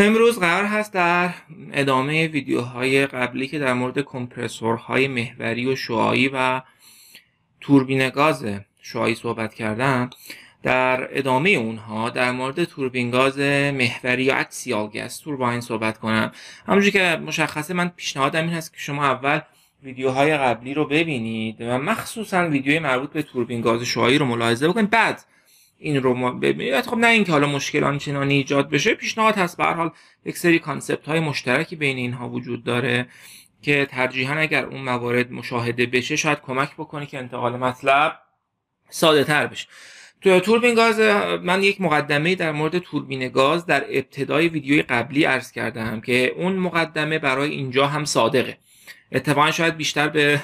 امروز قرار هست در ادامه ویدیوهای قبلی که در مورد کمپرسورهای محوری و شعاعی و توربین گاز شعاعی صحبت کردم در ادامه اونها در مورد توربین گاز محوری یا اکسیال گس تورباین صحبت کنم همونجور که مشخصه من پیشنهادم این هست که شما اول ویدیوهای قبلی رو ببینید و مخصوصا ویدیوی مربوط به توربین گاز شعاعی رو ملاحظه بکنید بعد این رو ما ببینید خب نه اینکه حالا مشکل آنچنانی ایجاد بشه پیشنهاد هست به حال یک سری کانسپت های مشترکی بین اینها وجود داره که ترجیحا اگر اون موارد مشاهده بشه شاید کمک بکنه که انتقال مطلب ساده تر بشه تو توربین گاز من یک مقدمه در مورد توربین گاز در ابتدای ویدیوی قبلی عرض کردم که اون مقدمه برای اینجا هم صادقه اتفاقا شاید بیشتر به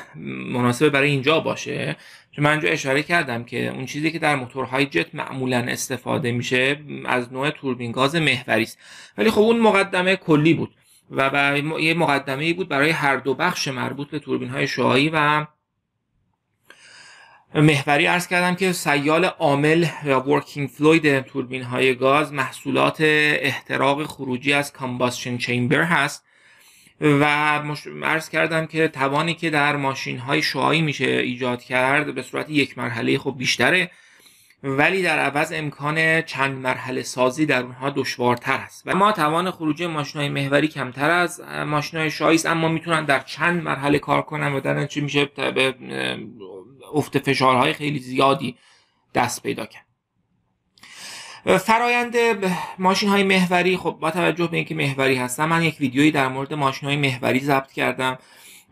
مناسبه برای اینجا باشه چون من جو اشاره کردم که اون چیزی که در موتورهای جت معمولا استفاده میشه از نوع توربین گاز محوری است ولی خب اون مقدمه کلی بود و یه مقدمه بود برای هر دو بخش مربوط به توربین های شعاعی و محوری ارز کردم که سیال عامل یا ورکینگ فلوید توربین های گاز محصولات احتراق خروجی از کامباسشن چیمبر هست و عرض کردم که توانی که در ماشین های شعایی میشه ایجاد کرد به صورت یک مرحله خب بیشتره ولی در عوض امکان چند مرحله سازی در اونها دشوارتر است و ما توان خروج ماشین های محوری کمتر از ماشین های شعایی است اما میتونن در چند مرحله کار کنن و در چی میشه به افت فشارهای خیلی زیادی دست پیدا کرد فرایند ماشین های محوری خب با توجه به اینکه محوری هستم من یک ویدیویی در مورد ماشین های محوری ضبط کردم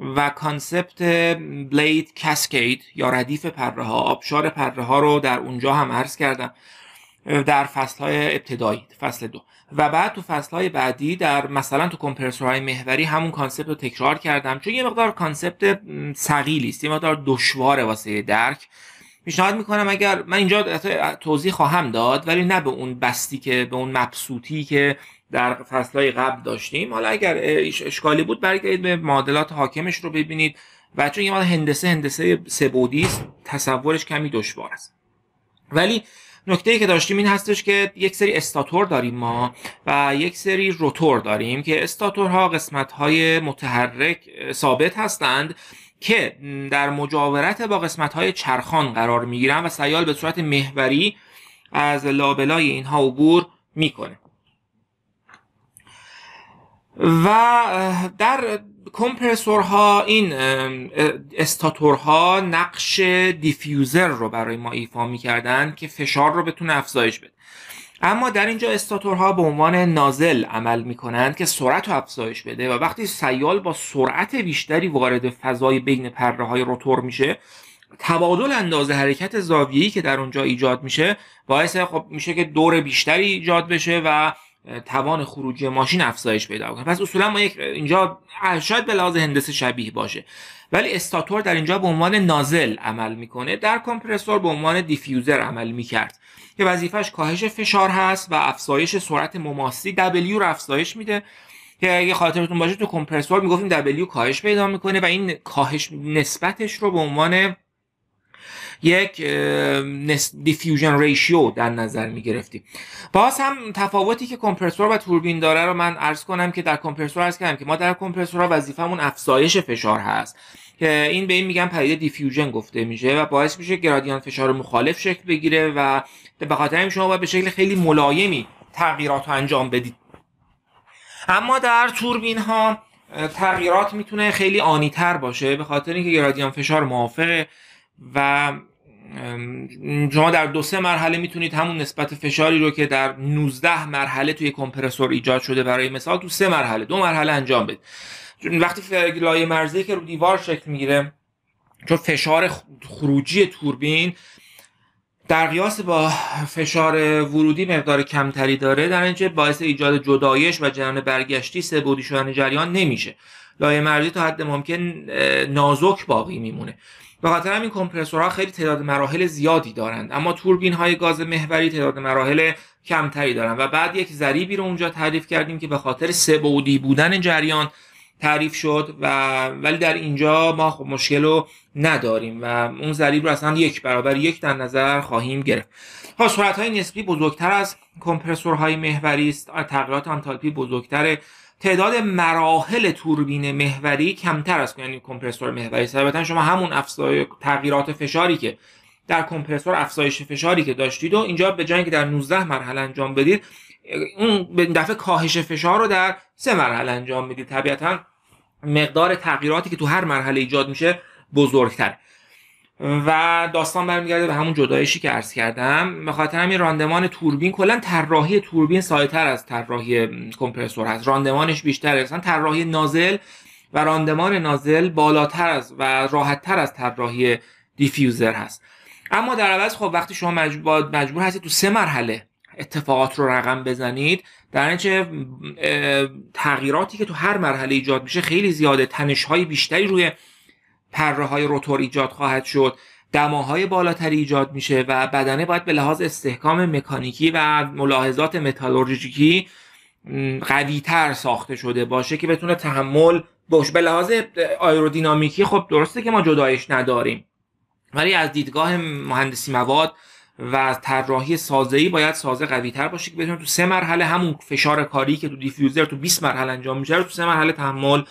و کانسپت بلید کاسکید یا ردیف پره ها آبشار پره ها رو در اونجا هم عرض کردم در فصل های ابتدایی فصل دو و بعد تو فصل های بعدی در مثلا تو کمپرسورهای محوری همون کانسپت رو تکرار کردم چون یه مقدار کانسپت سقیلی است یه مقدار دشواره واسه درک پیشنهاد میکنم اگر من اینجا توضیح خواهم داد ولی نه به اون بستی که به اون مبسوطی که در فصلهای قبل داشتیم حالا اگر اشکالی بود برگردید به معادلات حاکمش رو ببینید و چون یه هندسه هندسه سبودی است تصورش کمی دشوار است ولی نکته ای که داشتیم این هستش که یک سری استاتور داریم ما و یک سری روتور داریم که استاتورها قسمت های متحرک ثابت هستند که در مجاورت با قسمت های چرخان قرار گیرن و سیال به صورت محوری از لابلای اینها عبور میکنه و در کمپرسورها این استاتورها نقش دیفیوزر رو برای ما ایفا میکردن که فشار رو بتونه افزایش بده اما در اینجا استاتورها به عنوان نازل عمل می کنند که سرعت رو افزایش بده و وقتی سیال با سرعت بیشتری وارد فضای بین پره های روتور میشه تبادل اندازه حرکت زاویه‌ای که در اونجا ایجاد میشه باعث خب میشه که دور بیشتری ایجاد بشه و توان خروجی ماشین افزایش پیدا کنه پس اصولا ما یک اینجا شاید به لحاظ هندسه شبیه باشه ولی استاتور در اینجا به عنوان نازل عمل میکنه در کمپرسور به عنوان دیفیوزر عمل میکرد که وظیفش کاهش فشار هست و افزایش سرعت مماسی دبلیو رو افزایش میده که اگه خاطرتون باشه تو کمپرسور میگفتیم دبلیو کاهش پیدا میکنه و این کاهش نسبتش رو به عنوان یک دیفیوژن ریشیو در نظر می باز هم تفاوتی که کمپرسور و توربین داره رو من عرض کنم که در کمپرسور عرض کردم که ما در کمپرسور وظیفمون افزایش فشار هست که این به این میگن پدیده دیفیوژن گفته میشه و باعث میشه گرادیان فشار مخالف شکل بگیره و به خاطر این شما باید به شکل خیلی ملایمی تغییرات رو انجام بدید اما در توربین ها تغییرات میتونه خیلی آنی تر باشه به خاطر اینکه گرادیان فشار موافقه و شما در دو سه مرحله میتونید همون نسبت فشاری رو که در 19 مرحله توی کمپرسور ایجاد شده برای مثال تو سه مرحله دو مرحله انجام بدید وقتی لایه مرزی که رو دیوار شکل میگیره چون فشار خروجی توربین در قیاس با فشار ورودی مقدار کمتری داره در اینجا باعث ایجاد جدایش و جریان برگشتی سبودی شدن جریان نمیشه لایه مرزی تا حد ممکن نازک باقی میمونه به خاطر همین کمپرسورها خیلی تعداد مراحل زیادی دارند اما توربین های گاز محوری تعداد مراحل کمتری دارند و بعد یک ذریبی رو اونجا تعریف کردیم که به خاطر سبودی بودن جریان تعریف شد و ولی در اینجا ما خب مشکل رو نداریم و اون ضریب رو اصلا یک برابر یک در نظر خواهیم گرفت ها خب، سرعت های نسبی بزرگتر از کمپرسورهای محوری است تغییرات آنتالپی بزرگتره تعداد مراحل توربین محوری کمتر است یعنی کمپرسور محوری البته شما همون افزای تغییرات فشاری که در کمپرسور افزایش فشاری که داشتید و اینجا به جای که در 19 مرحله انجام بدید اون دفعه کاهش فشار رو در سه مرحله انجام میدید طبیعتاً مقدار تغییراتی که تو هر مرحله ایجاد میشه بزرگتر و داستان برمیگرده به همون جدایشی که عرض کردم به خاطر همین راندمان توربین کلا طراحی توربین سایتر از طراحی کمپرسور هست راندمانش بیشتر اصلا طراحی نازل و راندمان نازل بالاتر از و راحت تر از طراحی دیفیوزر هست اما در عوض خب وقتی شما مجبور هستید تو سه مرحله اتفاقات رو رقم بزنید در نتیجه تغییراتی که تو هر مرحله ایجاد میشه خیلی زیاده تنش های بیشتری روی پره های روتور ایجاد خواهد شد دماهای بالاتری ایجاد میشه و بدنه باید به لحاظ استحکام مکانیکی و ملاحظات متالورژیکی قویتر ساخته شده باشه که بتونه تحمل باش به لحاظ آیرودینامیکی خب درسته که ما جدایش نداریم ولی از دیدگاه مهندسی مواد و طراحی سازه‌ای باید سازه تر باشه که بتونه تو سه مرحله همون فشار کاری که تو دیفیوزر تو 20 مرحله انجام میشه رو تو سه مرحله تحمل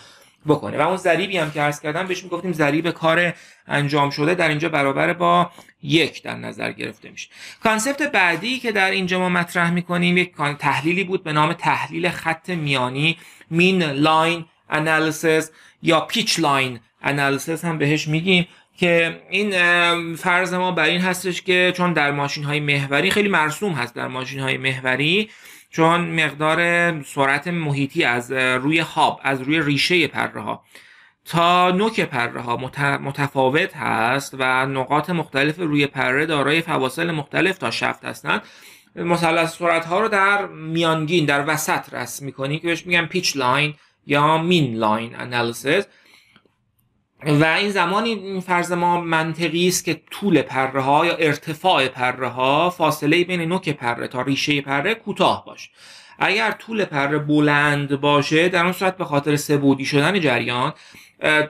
بکنه و اون ضریبی هم که عرض کردم بهش میگفتیم ضریب کار انجام شده در اینجا برابر با یک در نظر گرفته میشه کانسپت بعدی که در اینجا ما مطرح میکنیم یک تحلیلی بود به نام تحلیل خط میانی مین لاین analysis یا پیچ لاین analysis هم بهش میگیم که این فرض ما بر این هستش که چون در ماشین های محوری خیلی مرسوم هست در ماشین های محوری چون مقدار سرعت محیطی از روی هاب از روی ریشه پره ها تا نوک پره ها متفاوت هست و نقاط مختلف روی پره دارای فواصل مختلف تا شفت هستند مثلث سرعت ها رو در میانگین در وسط رسم میکنیم که بهش میگن پیچ لاین یا مین لاین انالیسیس و این زمانی این فرض ما منطقی است که طول پره ها یا ارتفاع پره ها فاصله بین نوک پره تا ریشه پره کوتاه باشه اگر طول پره بلند باشه در اون صورت به خاطر سبودی شدن جریان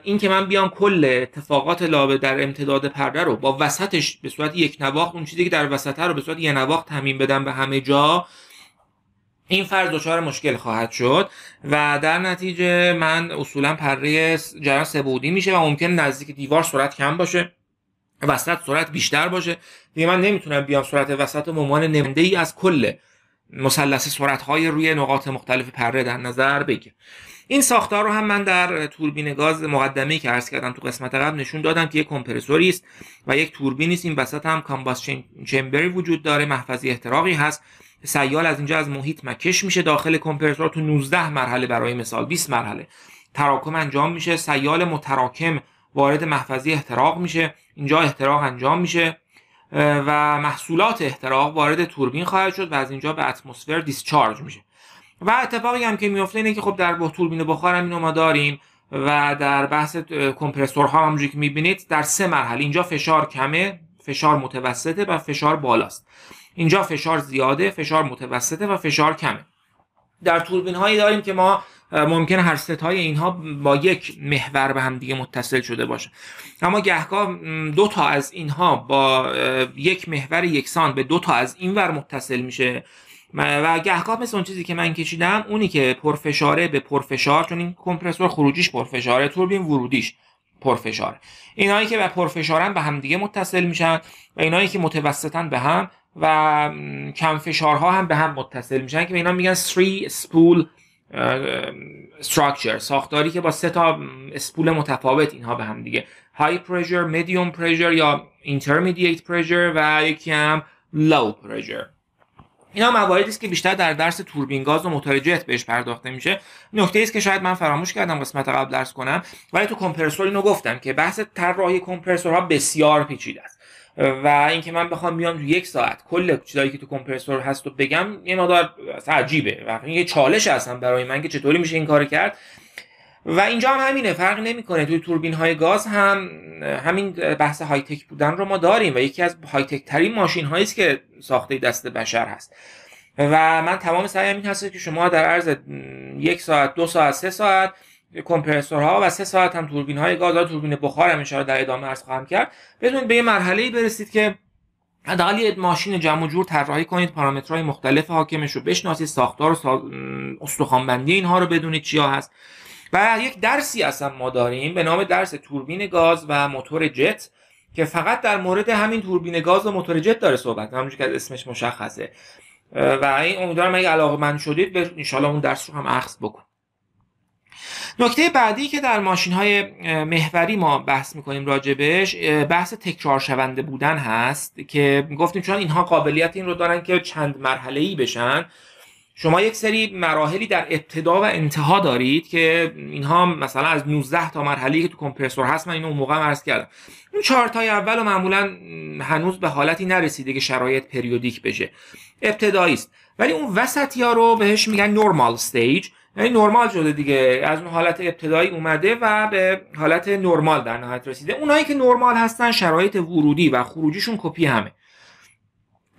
این که من بیام کل اتفاقات لابه در امتداد پرده رو با وسطش به صورت یک نواخت اون چیزی که در وسطه رو به صورت یک نواخت تمیم بدم به همه جا این فرض دچار مشکل خواهد شد و در نتیجه من اصولا پره جریان سبودی میشه و ممکن نزدیک دیوار سرعت کم باشه وسط سرعت بیشتر باشه دیگه من نمیتونم بیام سرعت وسط و عنوان ای از کل مثلث سرعت های روی نقاط مختلف پره در نظر بگیرم این ساختار رو هم من در توربین گاز مقدمه‌ای که عرض کردم تو قسمت قبل نشون دادم که یک کمپرسوری است و یک توربین است این وسط هم کامباس چمبری وجود داره محفظه احتراقی هست سیال از اینجا از محیط مکش میشه داخل کمپرسور تو 19 مرحله برای مثال 20 مرحله تراکم انجام میشه سیال متراکم وارد محفظه احتراق میشه اینجا احتراق انجام میشه و محصولات احتراق وارد توربین خواهد شد و از اینجا به اتمسفر دیسچارج میشه و اتفاقی هم که میفته اینه که خب در با توربین بخار هم ما داریم و در بحث کمپرسور ها همونجوری که میبینید در سه مرحله اینجا فشار کمه فشار متوسطه و فشار بالاست اینجا فشار زیاده فشار متوسطه و فشار کمه در توربین هایی داریم که ما ممکن هر ست های اینها با یک محور به هم دیگه متصل شده باشه اما گهگاه دو تا از اینها با یک محور یکسان به دو تا از این ور متصل میشه و گهگاه مثل اون چیزی که من کشیدم اونی که پرفشاره به پرفشار چون این کمپرسور خروجیش پرفشاره توربین ورودیش پرفشاره اینایی که به پرفشارن به هم دیگه متصل میشن و اینایی که متوسطن به هم و کم فشارها هم به هم متصل میشن که اینا میگن 3 spool structure ساختاری که با سه تا اسپول متفاوت اینها به هم دیگه های pressure, میدیوم پرشر یا اینترمدییت پرشر و یکی هم لو پرشر اینا مواردی است که بیشتر در درس توربین گاز و موتور جت بهش پرداخته میشه نکته است که شاید من فراموش کردم قسمت قبل درس کنم ولی تو کمپرسور اینو گفتم که بحث طراحی کمپرسورها بسیار پیچیده است و اینکه من بخوام بیام تو یک ساعت کل چیزایی که تو کمپرسور هست و بگم یه مقدار عجیبه و یه چالش هستم برای من که چطوری میشه این کار کرد و اینجا هم همینه فرق نمیکنه توی توربین های گاز هم همین بحث های تک بودن رو ما داریم و یکی از های تک ترین ماشین هاییست که ساخته دست بشر هست و من تمام سعیم این هست که شما در عرض یک ساعت دو ساعت سه ساعت کمپرسورها و سه ساعت هم توربین های گاز و توربین بخار هم اشاره در ادامه عرض خواهم کرد بدونید به یه مرحله برسید که حداقل یه ماشین جمع و جور طراحی کنید پارامترهای مختلف حاکمش رو بشناسید ساختار و سا... استخوانبندی اینها رو بدونید چیا هست و یک درسی اصلا ما داریم به نام درس توربین گاز و موتور جت که فقط در مورد همین توربین گاز و موتور جت داره صحبت همونجور که اسمش مشخصه و این امیدوارم اگه علاقه من شدید به اون درس رو هم اخذ بکن نکته بعدی که در ماشین های محوری ما بحث میکنیم راجبش بحث تکرار شونده بودن هست که گفتیم چون اینها قابلیت این رو دارن که چند مرحله ای بشن شما یک سری مراحلی در ابتدا و انتها دارید که اینها مثلا از 19 تا مرحله که تو کمپرسور هست من اینو اون موقع عرض کردم اون چارتای اول و معمولا هنوز به حالتی نرسیده که شرایط پریودیک بشه ابتدایی است ولی اون وسطی رو بهش میگن نورمال استیج یعنی نرمال شده دیگه از اون حالت ابتدایی اومده و به حالت نرمال در نهایت رسیده اونایی که نرمال هستن شرایط ورودی و خروجیشون کپی همه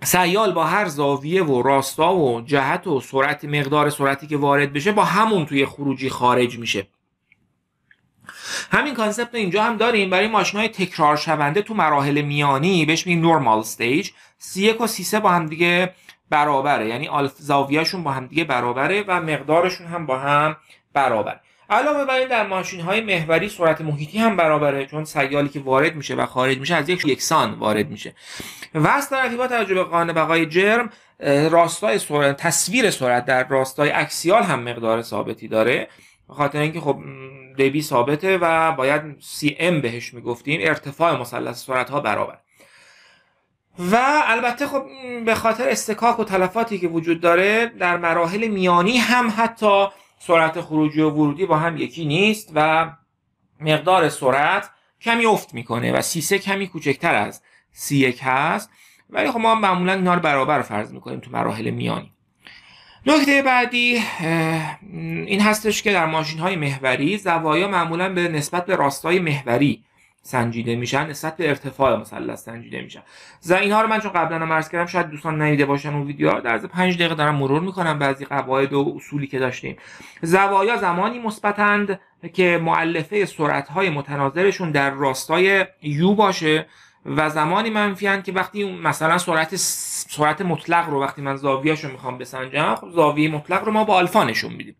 سیال با هر زاویه و راستا و جهت و سرعت مقدار سرعتی که وارد بشه با همون توی خروجی خارج میشه همین کانسپت اینجا هم داریم برای های تکرار شونده تو مراحل میانی بهش میگیم نورمال استیج سی و سی سه با هم دیگه برابره یعنی زاویهشون با هم دیگه برابره و مقدارشون هم با هم برابره علاوه بر این در ماشین های محوری سرعت محیطی هم برابره چون سیالی که وارد میشه و خارج میشه از یک یکسان وارد میشه و از طرفی با به بقای جرم راستای سرعت تصویر سرعت در راستای اکسیال هم مقدار ثابتی داره خاطر اینکه خب دبی ثابته و باید سی ام بهش میگفتیم ارتفاع مثلث سرعت ها برابر و البته خب به خاطر استکاک و تلفاتی که وجود داره در مراحل میانی هم حتی سرعت خروجی و ورودی با هم یکی نیست و مقدار سرعت کمی افت میکنه و سیسه کمی کوچکتر از سی یک هست ولی خب ما معمولا اینا رو برابر فرض میکنیم تو مراحل میانی نکته بعدی این هستش که در ماشین های محوری زوایا معمولا به نسبت به راستای محوری سنجیده میشن نسبت به ارتفاع مثلث سنجیده میشن ز اینها رو من چون قبلا هم عرض کردم شاید دوستان ندیده باشن اون ویدیو در از 5 دقیقه دارم مرور میکنم بعضی قواعد و اصولی که داشتیم زوایا زمانی مثبتند که معلفه سرعت های متناظرشون در راستای یو باشه و زمانی منفیان که وقتی مثلا سرعت سرعت مطلق رو وقتی من رو میخوام بسنجم خب زاویه مطلق رو ما با آلفا نشون میدیم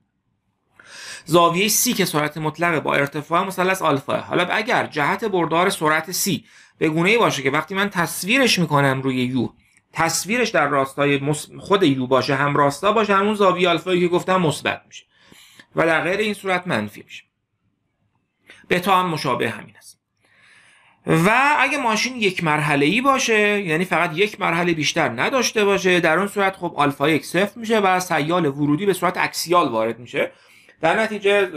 زاویه سی که سرعت مطلقه با ارتفاع مثلث آلفا حالا اگر جهت بردار سرعت سی به گونه باشه که وقتی من تصویرش میکنم روی یو تصویرش در راستای خود یو باشه هم راستا باشه همون زاویه آلفایی که گفتم مثبت میشه و در غیر این صورت منفی میشه بتا هم مشابه همین است و اگه ماشین یک مرحله ای باشه یعنی فقط یک مرحله بیشتر نداشته باشه در اون صورت خب آلفا یک صفر میشه و سیال ورودی به صورت اکسیال وارد میشه در نتیجه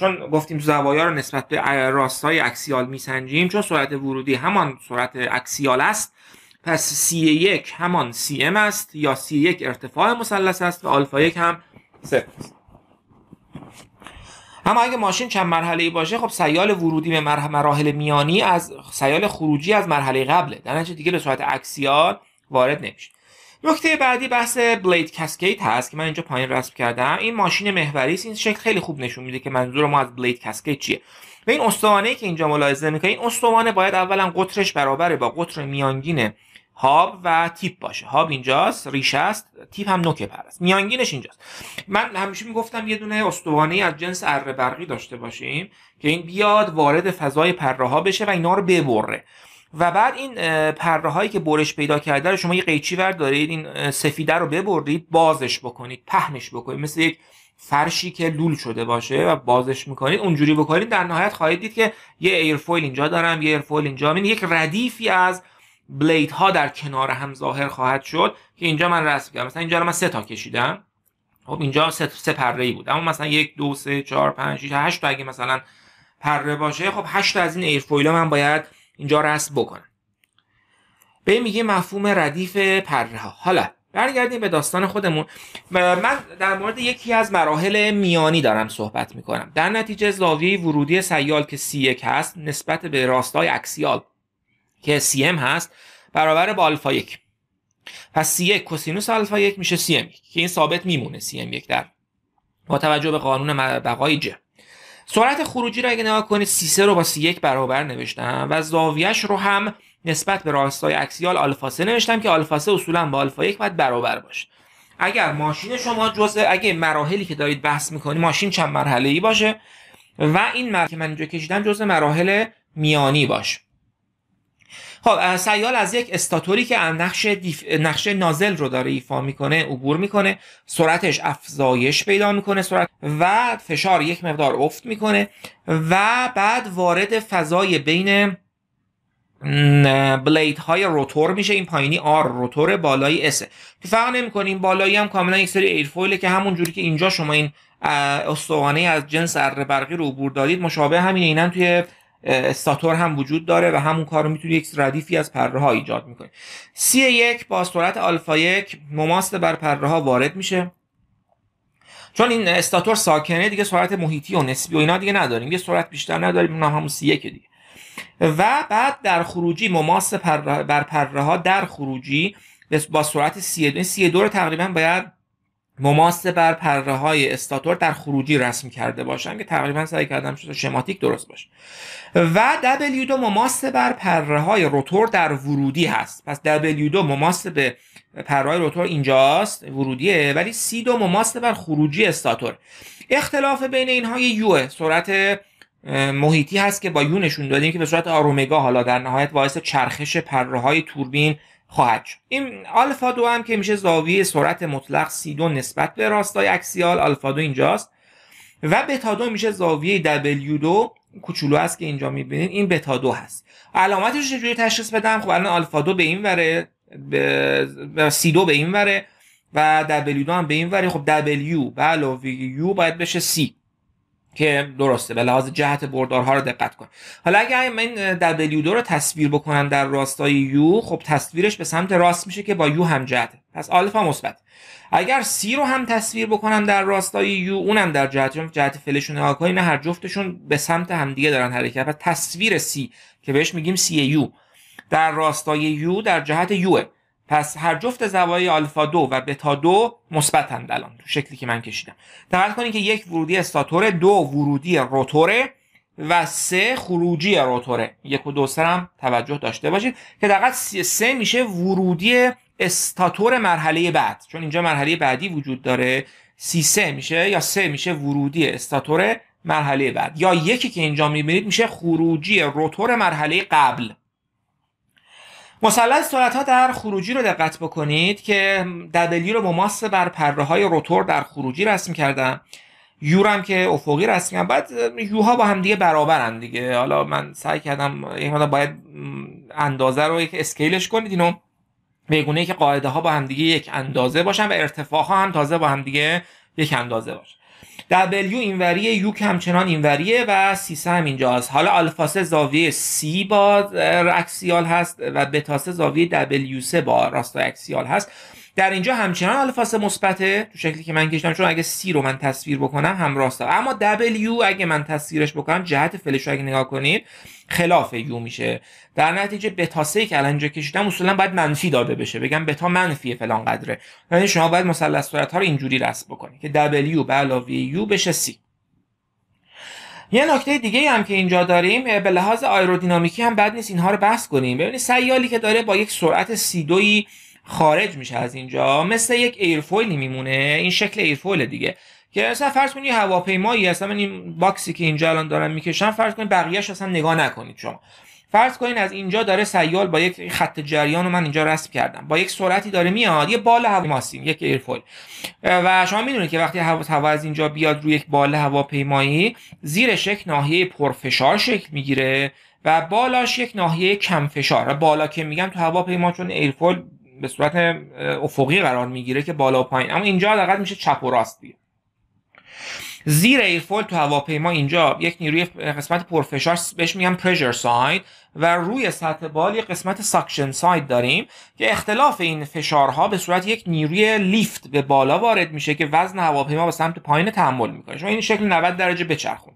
چون گفتیم زوایا رو نسبت به راستای اکسیال میسنجیم چون سرعت ورودی همان سرعت اکسیال است پس C1 همان CM است یا C1 ارتفاع مثلث است و آلفا 1 هم صفر است اما اگه ماشین چند مرحله باشه خب سیال ورودی به مراحل میانی از سیال خروجی از مرحله قبله در نتیجه دیگه به صورت اکسیال وارد نمیشه نکته بعدی بحث بلید کسکید هست که من اینجا پایین رسم کردم این ماشین محوری است این شکل خیلی خوب نشون میده که منظور ما از بلید کسکید چیه و این استوانه ای که اینجا ملاحظه میکنید این استوانه باید اولا قطرش برابره با قطر میانگین هاب و تیپ باشه هاب اینجاست ریشه است تیپ هم نوک پر است میانگینش اینجاست من همیشه میگفتم یه دونه استوانه از جنس اره برقی داشته باشیم که این بیاد وارد فضای پرهها بشه و اینا رو ببره و بعد این پره هایی که برش پیدا کرده رو شما یه قیچی وردارید این سفیده رو ببرید بازش بکنید پهنش بکنید مثل یک فرشی که لول شده باشه و بازش میکنید اونجوری بکنید در نهایت خواهید دید که یه ایرفویل اینجا دارم یه ایرفویل اینجا این یعنی یک ردیفی از بلید ها در کنار هم ظاهر خواهد شد که اینجا من رسم کردم مثلا اینجا رو من سه تا کشیدم خب اینجا سه, سه پره ای بود اما مثلا یک دو سه چهار پنج شش هشت تا اگه مثلا پره باشه خب هشت از این ایرفویل ها من باید اینجا رسم بکنم به میگه مفهوم ردیف پرها حالا برگردیم به داستان خودمون من در مورد یکی از مراحل میانی دارم صحبت میکنم در نتیجه زاویه ورودی سیال که سی یک هست نسبت به راستای اکسیال که سی ام هست برابر با الفا یک پس سی یک کسینوس الفا یک میشه سی ام که این ثابت میمونه سی ام یک در با توجه به قانون بقای سرعت خروجی رو اگه نگاه کنید سه رو با یک برابر نوشتم و زاویهش رو هم نسبت به راستای اکسیال آلفا سه نوشتم که آلفا سه اصولا با آلفا 1 باید برابر باشه اگر ماشین شما جزء اگه مراحلی که دارید بحث میکنی ماشین چند مرحله ای باشه و این مرحله که من اینجا کشیدم جزء مراحل میانی باشه خب سیال از یک استاتوری که نقش نقش نازل رو داره ایفا میکنه عبور میکنه سرعتش افزایش پیدا میکنه سرعت و فشار یک مقدار افت میکنه و بعد وارد فضای بین بلید های روتور میشه این پایینی آر روتور بالایی اس که فرق نمیکنه این بالایی هم کاملا یک سری ایرفویله که همون جوری که اینجا شما این استوانه از جنس اره برقی رو عبور دادید مشابه همین اینا توی استاتور هم وجود داره و همون کار رو میتونی یک ردیفی از پره ها ایجاد میکنی سی 1 با سرعت آلفا یک مماست بر پره ها وارد میشه چون این استاتور ساکنه دیگه سرعت محیطی و نسبی و اینا دیگه نداریم یه سرعت بیشتر نداریم اونم همون سی یک دیگه و بعد در خروجی مماس بر پره ها در خروجی با سرعت سی دو سی دو رو تقریبا باید مماسه بر پره های استاتور در خروجی رسم کرده باشن که تقریبا سعی کردم شده شماتیک درست باشه و W2 مماس بر پره های روتور در ورودی هست پس W2 مماس به پره های روتور اینجاست ورودیه ولی C2 مماس بر خروجی استاتور اختلاف بین اینها یه یوه سرعت محیطی هست که با یونشون دادیم که به صورت آرومگا حالا در نهایت باعث چرخش پره های توربین خواهد شد این آلفا دو هم که میشه زاویه سرعت مطلق سی دو نسبت به راستای اکسیال آلفا دو اینجاست و بتا دو میشه زاویه دبلیو دو کوچولو است که اینجا میبینید این بتا دو هست علامتش چجوری تشخیص بدم خب الان آلفا دو به این وره ب... سی دو به این وره و دبلیو دو هم به این وره خب دبلیو به یو باید بشه سی که درسته به لحاظ جهت بردارها رو دقت کن حالا اگر من W2 رو تصویر بکنم در راستای یو خب تصویرش به سمت راست میشه که با یو هم جهته پس آلفا مثبت اگر سی رو هم تصویر بکنم در راستای یو اونم در جهت جهت فلشون آکای نه هر جفتشون به سمت همدیگه دارن حرکت پس تصویر سی که بهش میگیم سی یو در راستای یو در جهت یوه پس هر جفت زوایای آلفا دو و بتا دو مثبتند الان تو شکلی که من کشیدم دقت کنید که یک ورودی استاتوره دو ورودی روتوره و سه خروجی روتوره یک و دو هم توجه داشته باشید که دقیقا سه میشه ورودی استاتور مرحله بعد چون اینجا مرحله بعدی وجود داره سی سه میشه یا سه میشه ورودی استاتور مرحله بعد یا یکی که اینجا میبینید میشه خروجی روتور مرحله قبل مثلث سرعت ها در خروجی رو دقت بکنید که دبلی رو مماس بر پره های روتور در خروجی رسم کردم هم که افقی رسم کردم بعد یوها با هم دیگه برابرن دیگه حالا من سعی کردم یک باید اندازه رو یک اسکیلش کنید اینو بگونه ای که قاعده ها با هم دیگه یک اندازه باشن و ارتفاع ها هم تازه با هم دیگه یک اندازه باشن دبلیو اینوریه یوک همچنان اینوریه و سی هم اینجاست حالا آلفا سه زاویه سی با اکسیال هست و بتا سه زاویه دبلیو سه با راستای اکسیال هست در اینجا همچنان الفاس مثبته تو شکلی که من کشیدم چون اگه سی رو من تصویر بکنم هم راستا اما W اگه من تصویرش بکنم جهت فلش رو اگه نگاه کنید خلاف یو میشه در نتیجه بتا سه که الان اینجا کشیدم اصولا باید منفی داده بشه بگم بتا منفی فلان قدره یعنی شما باید مثلث صورت ها رو اینجوری رسم بکنید که W به علاوه U بشه C یه نکته دیگه هم که اینجا داریم به لحاظ آیرودینامیکی هم بد نیست اینها رو بحث کنیم ببینید سیالی که داره با یک سرعت سی دوی خارج میشه از اینجا مثل یک ایرفویلی میمونه این شکل ایرفویل دیگه که اصلا فرض کنید هواپیمایی هست، من این باکسی که اینجا الان دارم میکشم فرض کنید بقیه‌اش اصلا نگاه نکنید شما فرض کنین از اینجا داره سیال با یک خط جریان رو من اینجا رسم کردم با یک سرعتی داره میاد یه بال هواپیماسیم یک ایرفویل و شما میدونید که وقتی هوا هوا از اینجا بیاد روی یک بال هواپیمایی زیر یک ناحیه پرفشار شکل میگیره و بالاش یک ناحیه کم فشار بالا که میگم تو هواپیما چون ایرفویل به صورت افقی قرار میگیره که بالا و پایین اما اینجا حداقل میشه چپ و راست دیگه زیر ایرفول تو هواپیما اینجا یک نیروی قسمت پرفشار بهش میگن پرشر ساید و روی سطح بال یک قسمت ساکشن ساید داریم که اختلاف این فشارها به صورت یک نیروی لیفت به بالا وارد میشه که وزن هواپیما به سمت پایین تحمل میکنه شما این شکل 90 درجه بچرخون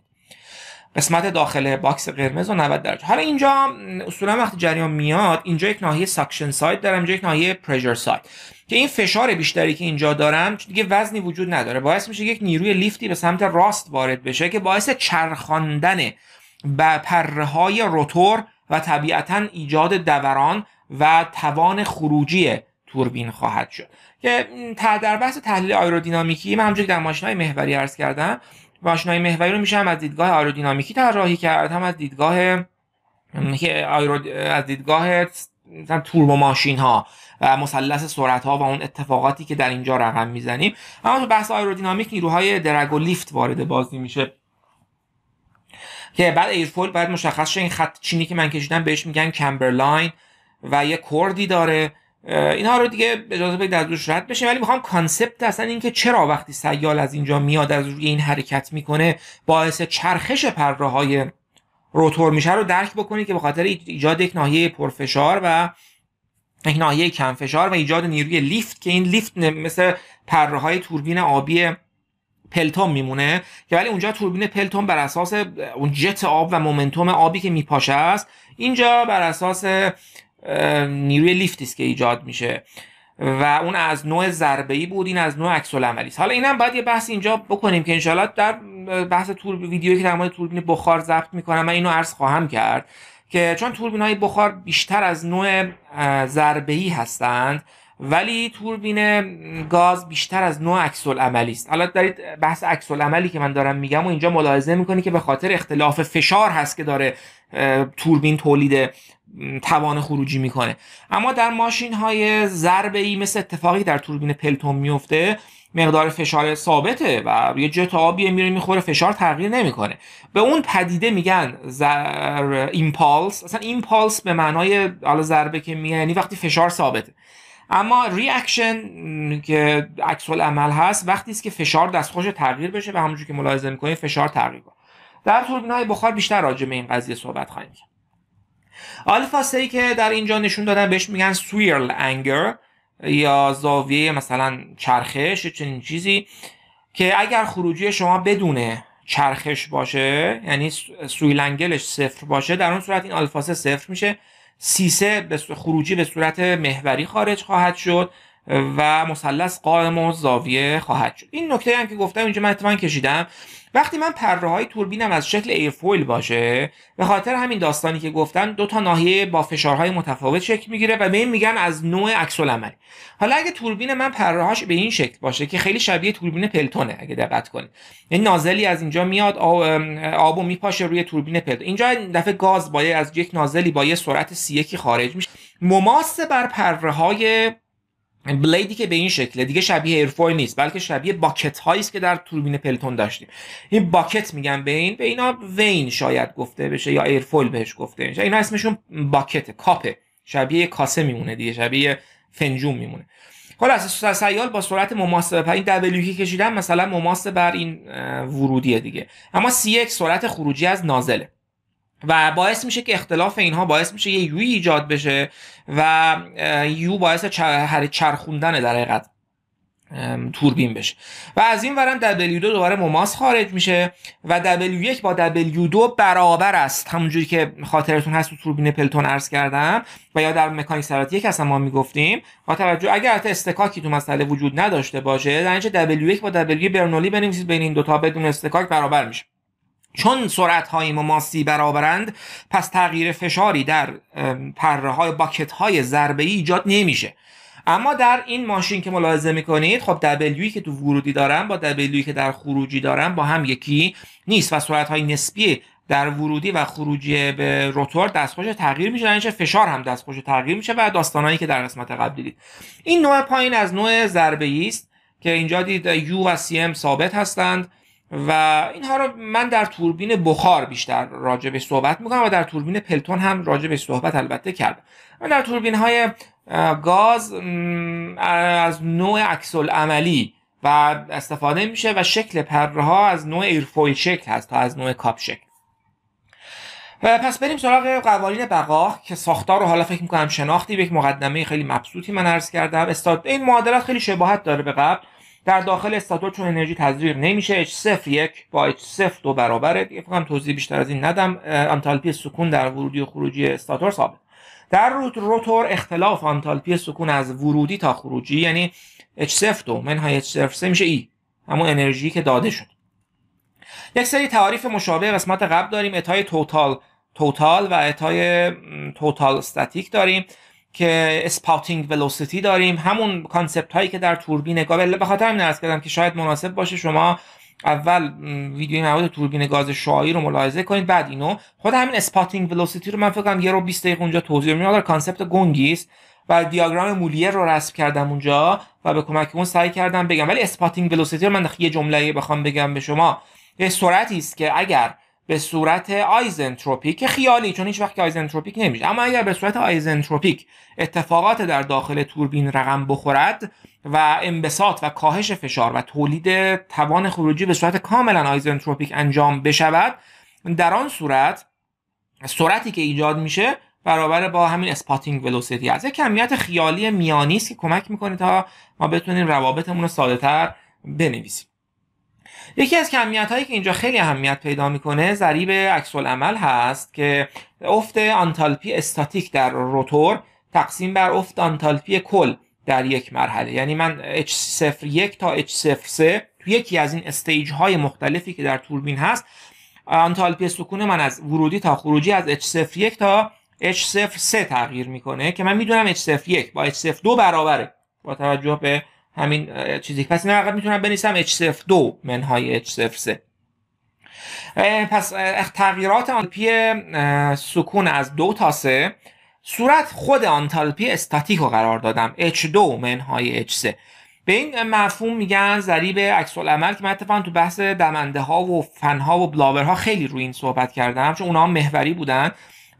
قسمت داخل باکس قرمز و 90 درجه حالا اینجا اصولا وقتی جریان میاد اینجا یک ناحیه ساکشن سایت دارم اینجا یک ناحیه پرشر سایت که این فشار بیشتری که اینجا دارم چون دیگه وزنی وجود نداره باعث میشه یک نیروی لیفتی به سمت راست وارد بشه که باعث چرخاندن پرهای روتور و طبیعتا ایجاد دوران و توان خروجی توربین خواهد شد که در بحث تحلیل آیرودینامیکی من همونجوری در های محوری عرض کردم واشنای محوری رو میشه هم از دیدگاه آیرودینامیکی طراحی کرد هم از دیدگاه از دیدگاه مثلا توربو ماشین ها و مثلث سرعت ها و اون اتفاقاتی که در اینجا رقم میزنیم اما تو بحث آیرودینامیک نیروهای درگ و لیفت وارد بازی میشه که بعد ایرفول باید مشخص شه این خط چینی که من کشیدم بهش میگن کمبرلاین و یه کردی داره اینها رو دیگه اجازه بدید از روش رد بشه ولی میخوام کانسپت اصلا اینکه چرا وقتی سیال از اینجا میاد از روی این حرکت میکنه باعث چرخش پره های روتور میشه رو درک بکنید که به خاطر ایجاد یک ناحیه پرفشار و یک ناحیه کم فشار و ایجاد نیروی لیفت که این لیفت مثل پره های توربین آبی پلتون میمونه که ولی اونجا توربین پلتون بر اساس اون جت آب و مومنتوم آبی که میپاشه است اینجا بر اساس نیروی لیفتی است که ایجاد میشه و اون از نوع ضربه ای بود این از نوع عکس العملی حالا اینم باید یه بحث اینجا بکنیم که انشالله در بحث تور که در مورد توربین بخار ضبط میکنم من اینو عرض خواهم کرد که چون توربین های بخار بیشتر از نوع ضربه ای هستند ولی توربین گاز بیشتر از نوع عکس العملی است حالا دارید بحث عکس العملی که من دارم میگم و اینجا ملاحظه میکنی که به خاطر اختلاف فشار هست که داره توربین تولید توان خروجی میکنه اما در ماشین های ضربه ای مثل اتفاقی در توربین پلتون میفته مقدار فشار ثابته و یه جت آبیه میره میخوره فشار تغییر نمیکنه به اون پدیده میگن زر... ایمپالس اصلا ایمپالس به معنای حالا ضربه که میگن یعنی وقتی فشار ثابته اما ریاکشن که عکس عمل هست وقتی است که فشار دستخوش تغییر بشه و همونجور که ملاحظه میکنید فشار تغییر کنه در توربین های بخار بیشتر راجع این قضیه صحبت خواهیم کرد ای که در اینجا نشون دادن بهش میگن سویرل انگر یا زاویه مثلا چرخش چنین چیزی که اگر خروجی شما بدونه چرخش باشه یعنی سویلنگلش صفر باشه در اون صورت این آلفاسه صفر میشه سیسه خروجی به صورت محوری خارج خواهد شد و مثلث قائم و زاویه خواهد شد این نکته هم که گفتم اینجا من اتفاقا کشیدم وقتی من پره های توربینم از شکل ایرفویل باشه به خاطر همین داستانی که گفتم دو تا ناحیه با فشارهای متفاوت شکل میگیره و به این میگن از نوع عکس حالا اگه توربین من هاش به این شکل باشه که خیلی شبیه توربین پلتونه اگه دقت کنید این یعنی نازلی از اینجا میاد آبو میپاشه روی توربین پلتون اینجا دفعه گاز با از یک نازلی با یه سرعت سی خارج میشه مماس بر های. بلیدی که به این شکله دیگه شبیه ایرفوی نیست بلکه شبیه باکت هایی است که در توربین پلتون داشتیم این باکت میگن به این به اینا وین شاید گفته بشه یا ایرفویل بهش گفته بشه اینا اسمشون باکت کاپ شبیه کاسه میمونه دیگه شبیه فنجون میمونه از سیال با سرعت مماس به این دبلیو کشیدن مثلا مماس بر این ورودیه دیگه اما سی سرعت خروجی از نازله و باعث میشه که اختلاف اینها باعث میشه یه یوی ایجاد بشه و یو باعث چرخوندن در حقیقت توربین بشه و از این ورن W2 دوباره مماس خارج میشه و W1 با W2 برابر است همونجوری که خاطرتون هست تو توربین پلتون عرض کردم و یا در مکانیک سرات یک اصلا ما میگفتیم با توجه اگر حتی استکاکی تو مسئله وجود نداشته باشه در اینجا W1 با W برنولی بنویسید بین این دوتا بدون استکاک برابر میشه چون سرعت های مماسی برابرند پس تغییر فشاری در پره های باکت های ضربه ای ایجاد نمیشه اما در این ماشین که ملاحظه میکنید خب دبلیوی که تو ورودی دارم با دبلیوی که در خروجی دارم با هم یکی نیست و سرعت های نسبی در ورودی و خروجی به روتور دستخوش تغییر میشه اینجا یعنی فشار هم دستخوش تغییر میشه و داستانایی که در قسمت قبل دیدید این نوع پایین از نوع ضربه است که اینجا دید یو و سی ام ثابت هستند و اینها رو من در توربین بخار بیشتر راجع به صحبت میکنم و در توربین پلتون هم راجع به صحبت البته کردم من در توربین های گاز از نوع اکسل عملی و استفاده میشه و شکل پرها از نوع ایرفویل شکل هست تا از نوع کاپ شکل و پس بریم سراغ قوانین بقا که ساختار رو حالا فکر میکنم شناختی به یک مقدمه خیلی مبسوطی من عرض کردم استاد این معادلات خیلی شباهت داره به قبل در داخل استاتور چون انرژی تزریق نمیشه H01 با h 02 دو برابره دیگه فقط توضیح بیشتر از این ندم انتالپی سکون در ورودی و خروجی استاتور ثابت در روتور اختلاف آنتالپی سکون از ورودی تا خروجی یعنی H0 دو منهای H03 میشه E همون انرژی که داده شد یک سری تعاریف مشابه قسمت قبل داریم اتای توتال توتال و اتای توتال استاتیک داریم که اسپاتینگ ولوسیتی داریم همون کانسپت هایی که در توربین گاز به خاطر همین عرض کردم که شاید مناسب باشه شما اول ویدیوی مواد توربین گاز شعاعی رو ملاحظه کنید بعد اینو خود همین اسپاتینگ ولوسیتی رو من فکر کنم یه رو 20 دقیقه اونجا توضیح میدم کانسپت گنگی است و دیاگرام مولیر رو رسم کردم اونجا و به کمک اون سعی کردم بگم ولی اسپاتینگ ولوسیتی رو من یه جمله بخوام بگم به شما یه سرعتی است که اگر به صورت آیزنتروپیک خیالی چون هیچ وقت آیزنتروپیک نمیشه اما اگر به صورت آیزنتروپیک اتفاقات در داخل توربین رقم بخورد و انبساط و کاهش فشار و تولید توان خروجی به صورت کاملا آیزنتروپیک انجام بشود در آن صورت سرعتی که ایجاد میشه برابر با همین اسپاتینگ ولوسیتی از کمیت خیالی میانی است که کمک میکنه تا ما بتونیم روابطمون رو ساده تر بنویسیم یکی از کمیت هایی که اینجا خیلی اهمیت پیدا میکنه ضریب عکس عمل هست که افت آنتالپی استاتیک در روتور تقسیم بر افت آنتالپی کل در یک مرحله یعنی من H01 تا H03 تو یکی از این استیج های مختلفی که در توربین هست آنتالپی سکون من از ورودی تا خروجی از H01 تا H03 تغییر میکنه که من میدونم H01 با H02 برابره با توجه به همین چیزی پس این عقب میتونم بنویسم H02 منهای H03 پس تغییرات آنتالپی سکون از دو تا سه صورت خود آنتالپی استاتیک رو قرار دادم H2 منهای H3 به این مفهوم میگن ضریب عکس عمل که من اتفاقا تو بحث دمنده ها و فن ها و بلاور ها خیلی روی این صحبت کردم چون اونها محوری بودن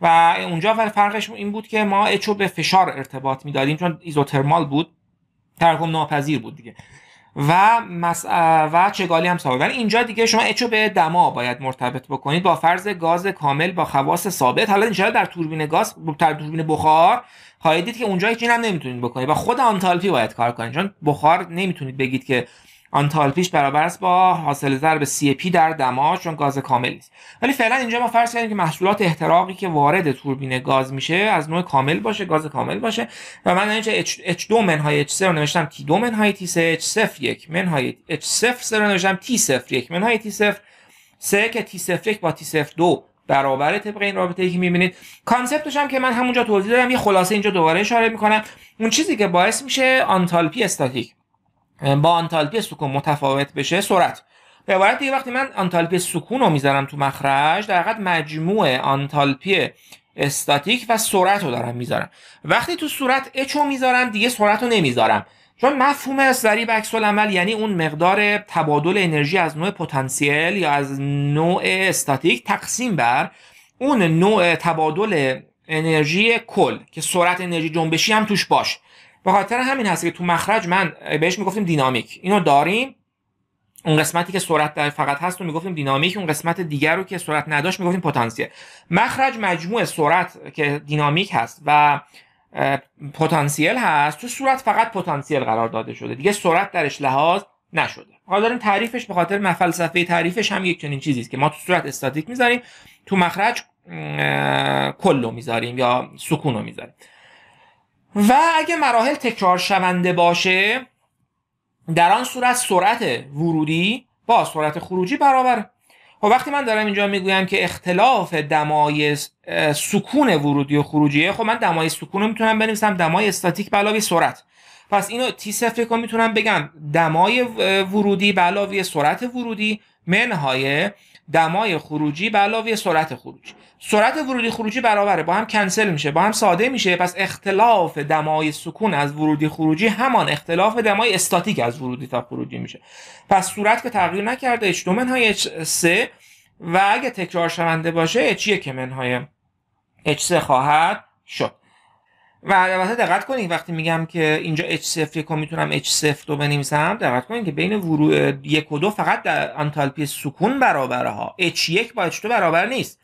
و اونجا فرقش این بود که ما H رو به فشار ارتباط میدادیم چون ایزوترمال بود ترکم ناپذیر بود دیگه و مس... و چگالی هم ثابت ولی اینجا دیگه شما اچو به دما باید مرتبط بکنید با فرض گاز کامل با خواص ثابت حالا اینجا در توربین گاز در توربین بخار خواهید دید که اونجا هیچ هم نمیتونید بکنید و خود آنتالپی باید کار کنید چون بخار نمیتونید بگید که آنتالپیش برابر است با حاصل ضرب سی پی در دما چون گاز کامل است ولی فعلا اینجا ما فرض کردیم که محصولات احتراقی که وارد توربین گاز میشه از نوع کامل باشه گاز کامل باشه و من اینجا H2 منهای h 3 رو نوشتم T2 منهای T3 H01 منهای H0 رو نوشتم T01 منهای T0 سه که T01 با T02 برابر طبق این رابطه ای که میبینید کانسپتش هم که من همونجا توضیح دادم یه خلاصه اینجا دوباره اشاره میکنم اون چیزی که باعث میشه آنتالپی استاتیک با آنتالپی سکون متفاوت بشه سرعت به عبارت دیگه وقتی من آنتالپی سکون رو میذارم تو مخرج در حقیقت مجموع آنتالپی استاتیک و سرعت رو دارم میذارم وقتی تو سرعت اچ رو میذارم دیگه سرعت رو نمیذارم چون مفهوم ضریب عکس عمل یعنی اون مقدار تبادل انرژی از نوع پتانسیل یا از نوع استاتیک تقسیم بر اون نوع تبادل انرژی کل که سرعت انرژی جنبشی هم توش باشه به خاطر همین هست که تو مخرج من بهش میگفتیم دینامیک اینو داریم اون قسمتی که سرعت فقط هست رو میگفتیم دینامیک اون قسمت دیگر رو که سرعت نداشت میگفتیم پتانسیل مخرج مجموع سرعت که دینامیک هست و پتانسیل هست تو صورت فقط پتانسیل قرار داده شده دیگه سرعت درش لحاظ نشده حالا داریم تعریفش به خاطر مفلسفه تعریفش هم یک چنین چیزی که ما تو صورت استاتیک میذاریم تو مخرج کلو میذاریم یا سکون میذاریم و اگه مراحل تکرار شونده باشه در آن صورت سرعت ورودی با سرعت خروجی برابر و خب، وقتی من دارم اینجا میگویم که اختلاف دمای سکون ورودی و خروجیه خب من دمای سکون رو میتونم بنویسم دمای استاتیک به علاوه سرعت پس اینو تی صفر میتونم بگم دمای ورودی به علاوه سرعت ورودی منهای دمای خروجی به علاوه سرعت خروج سرعت ورودی خروجی برابره با هم کنسل میشه با هم ساده میشه پس اختلاف دمای سکون از ورودی خروجی همان اختلاف دمای استاتیک از ورودی تا خروجی میشه پس سرعت که تغییر نکرده اچ دومن منهای اچ سه و اگه تکرار شونده باشه اچ 1 منهای اچ سه خواهد شد و البته دقت کنید وقتی میگم که اینجا H0 رو میتونم H0 رو بنویسم دقت کنید که بین ورود 1 و 2 فقط در انتالپی سکون برابره ها H1 با H2 برابر نیست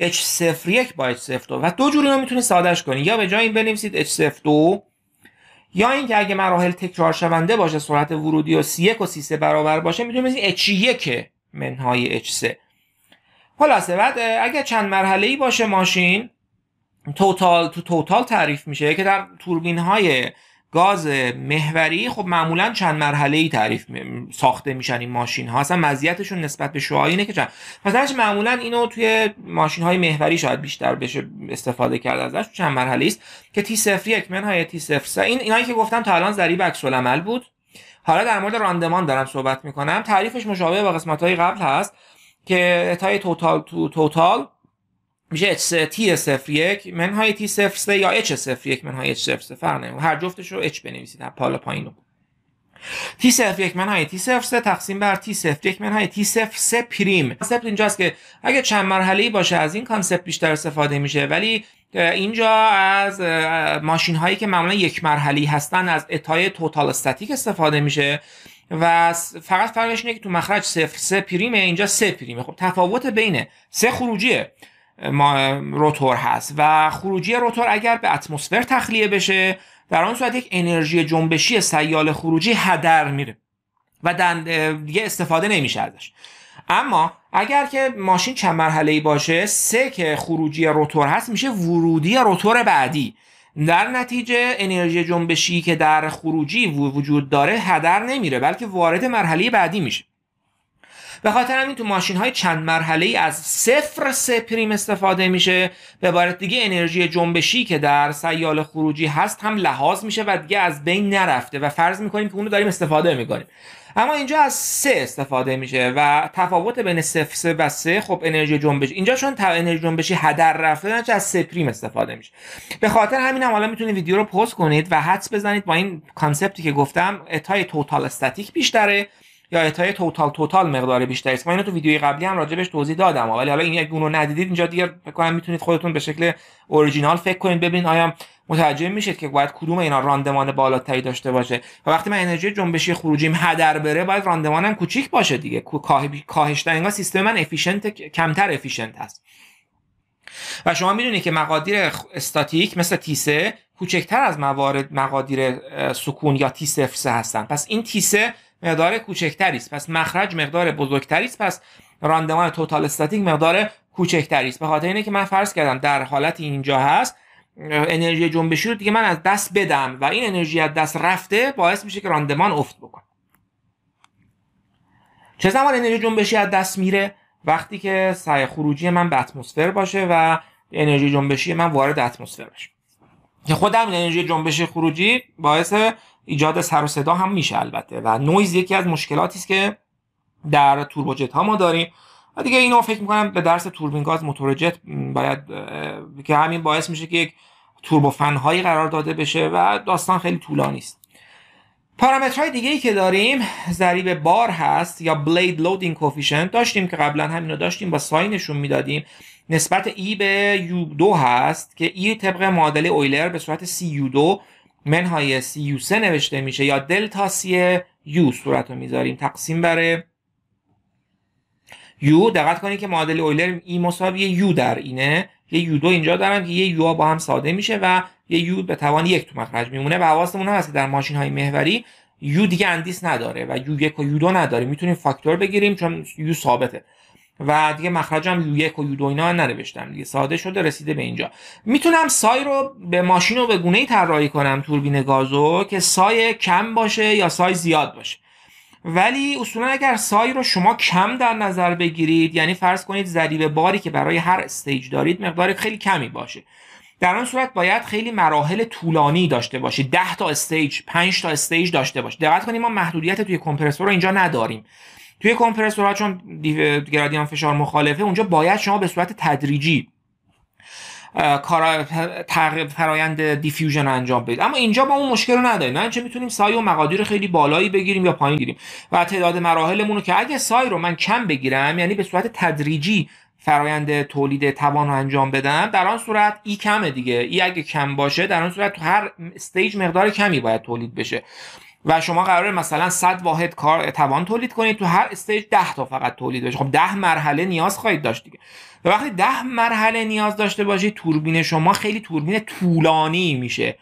H01 با H02 و دو جوری رو میتونید سادهش کنید یا به جای این بنویسید H02 یا اینکه اگه مراحل تکرار شونده باشه سرعت ورودی و C1 و C3 برابر باشه میتونید بنویسید H1 منهای H3 خلاصه بعد اگه چند مرحله ای باشه ماشین توتال تو توتال تعریف میشه که در توربین های گاز محوری خب معمولا چند مرحله ای تعریف ساخته میشن این ماشین ها اصلا مزیتشون نسبت به شوهای اینه که چند پس معمولا اینو توی ماشین های محوری شاید بیشتر بشه استفاده کرد ازش چند مرحله است که تی 01 های تی 0 این اینایی که گفتم تا الان ضریب عکس عمل بود حالا در مورد راندمان دارم صحبت میکنم تعریفش مشابه با قسمت های قبل هست که تای توتال توتال میشه t 1 منهای t 3 یا h 1 منهای H03 فرق نمیکنه هر جفتش رو H بنویسید هم بالا پایین رو t 1 منهای t 3 تقسیم بر t 1 منهای t 3 پریم کانسپت اینجاست که اگه چند مرحله ای باشه از این کانسپت بیشتر استفاده میشه ولی اینجا از ماشین هایی که معمولا یک مرحله هستن از اتای توتال استاتیک استفاده میشه و فقط فرقش اینه که تو مخرج 3 پریمه اینجا 3 پریمه خب تفاوت بین سه خروجیه روتور هست و خروجی روتور اگر به اتمسفر تخلیه بشه در آن صورت یک انرژی جنبشی سیال خروجی هدر میره و دیگه استفاده نمیشه ازش اما اگر که ماشین چند مرحله ای باشه سه که خروجی روتور هست میشه ورودی روتور بعدی در نتیجه انرژی جنبشی که در خروجی وجود داره هدر نمیره بلکه وارد مرحله بعدی میشه به خاطر همین تو ماشین های چند مرحله ای از صفر سپریم استفاده میشه به عبارت دیگه انرژی جنبشی که در سیال خروجی هست هم لحاظ میشه و دیگه از بین نرفته و فرض میکنیم که اونو داریم استفاده میکنیم اما اینجا از سه استفاده میشه و تفاوت بین صفر سه و سه خب انرژی جنبشی اینجا چون انرژی جنبشی هدر رفته نه از سپریم استفاده میشه به خاطر همین هم حالا میتونید ویدیو رو پست کنید و حدس بزنید با این کانسپتی که گفتم اتای توتال استاتیک بیشتره یا اعطای توتال توتال مقدار بیشتری است ما اینو تو ویدیوی قبلی هم راجبش توضیح دادم ولی حالا این یک رو ندیدید اینجا دیگه فکر میتونید خودتون به شکل اوریجینال فکر کنید ببین آیا متوجه میشید که باید کدوم اینا راندمان بالاتری داشته باشه و وقتی من انرژی جنبشی خروجیم هدر بره باید راندمانم کوچیک باشه دیگه کاهش در انگار سیستم من افیشنت کمتر افیشنت است. و شما میدونید که مقادیر استاتیک مثل تیسه کوچکتر از موارد مقادیر سکون یا تی صفر هستن پس این تیسه مقدار کوچکتری است پس مخرج مقدار بزرگتری است پس راندمان توتال استاتیک مقدار کوچکتری است به خاطر اینه که من فرض کردم در حالت اینجا هست انرژی جنبشی رو دیگه من از دست بدم و این انرژی از دست رفته باعث میشه که راندمان افت بکنه چه زمان انرژی جنبشی از دست میره وقتی که سعی خروجی من به اتمسفر باشه و انرژی جنبشی من وارد اتمسفر بشه که خودم انرژی جنبشی خروجی باعث ایجاد سر و صدا هم میشه البته و نویز یکی از مشکلاتی است که در توربوجت ها ما داریم و دیگه اینو فکر میکنم به درس توربین گاز موتور جت باید که همین باعث میشه که یک توربوفن هایی قرار داده بشه و داستان خیلی طولانی است پارامترهای دیگه ای که داریم ضریب بار هست یا بلید لودینگ کوفیشنت داشتیم که قبلا همینو داشتیم با ساینشون میدادیم نسبت ای e به یو دو هست که ای e طبق معادله اویلر به صورت سی یو دو منهای سی یو سه نوشته میشه یا دلتا سی یو صورت رو میذاریم تقسیم بر یو دقت کنید که معادل اویلر ای مساوی یو در اینه یه یو دو اینجا دارم که یه یو با هم ساده میشه و یه یو به توان یک تو مخرج میمونه و حواستمون هست که در ماشین های محوری یو دیگه اندیس نداره و یو یک و یو دو نداره میتونیم فاکتور بگیریم چون یو ثابته و دیگه مخرجم یو یک و یو دو اینا ننوشتم دیگه ساده شده رسیده به اینجا میتونم سای رو به ماشین رو به گونه ای طراحی کنم توربین گازو که سای کم باشه یا سای زیاد باشه ولی اصولا اگر سای رو شما کم در نظر بگیرید یعنی فرض کنید ذریب باری که برای هر استیج دارید مقدار خیلی کمی باشه در آن صورت باید خیلی مراحل طولانی داشته باشید 10 تا استیج 5 تا استیج داشته باشید دقت کنید ما محدودیت توی کمپرسور رو اینجا نداریم توی کمپرسورها چون گرادیان فشار مخالفه اونجا باید شما به صورت تدریجی کار فرایند دیفیوژن انجام بدید اما اینجا با اون مشکل رو نداریم نه چه میتونیم سای و مقادیر خیلی بالایی بگیریم یا پایین گیریم و تعداد مراحلمون رو که اگه سای رو من کم بگیرم یعنی به صورت تدریجی فرایند تولید توان رو انجام بدم در آن صورت ای کمه دیگه ای اگه کم باشه در آن صورت تو هر استیج مقدار کمی باید تولید بشه و شما قراره مثلا 100 واحد کار توان تولید کنید تو هر استیج 10 تا فقط تولید بشه خب 10 مرحله نیاز خواهید داشت دیگه و وقتی 10 مرحله نیاز داشته باشید توربین شما خیلی توربین طولانی میشه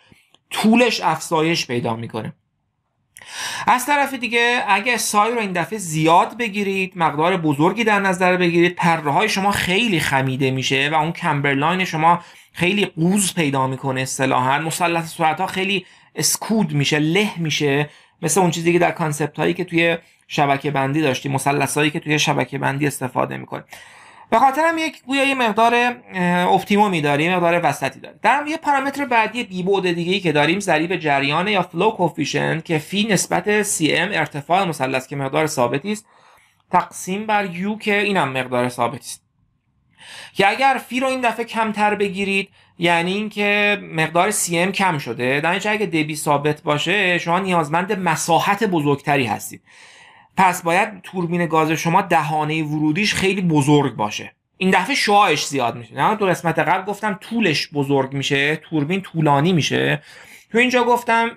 طولش افزایش پیدا میکنه از طرف دیگه اگه سای رو این دفعه زیاد بگیرید مقدار بزرگی در نظر بگیرید پرههای شما خیلی خمیده میشه و اون کمبرلاین شما خیلی قوز پیدا میکنه اصطلاحا مثلث سرعت ها خیلی اسکود میشه له میشه مثل اون چیزی که در کانسپت هایی که توی شبکه بندی داشتیم مثلث هایی که توی شبکه بندی استفاده میکنیم به خاطر هم یک گویا یه مقدار اپتیمومی داریم مقدار وسطی داریم در یه پارامتر بعدی بی بعد دیگه ای که داریم ضریب جریان یا فلو کوفیشنت که فی نسبت سی ام ارتفاع مثلث که مقدار ثابتی است تقسیم بر یو که اینم مقدار ثابتی است که اگر فی رو این دفعه کمتر بگیرید یعنی اینکه مقدار سی ام کم شده در اینجا اگه دبی ثابت باشه شما نیازمند مساحت بزرگتری هستید پس باید توربین گاز شما دهانه ورودیش خیلی بزرگ باشه این دفعه شعاعش زیاد میشه نه تو قسمت قبل گفتم طولش بزرگ میشه توربین طولانی میشه تو اینجا گفتم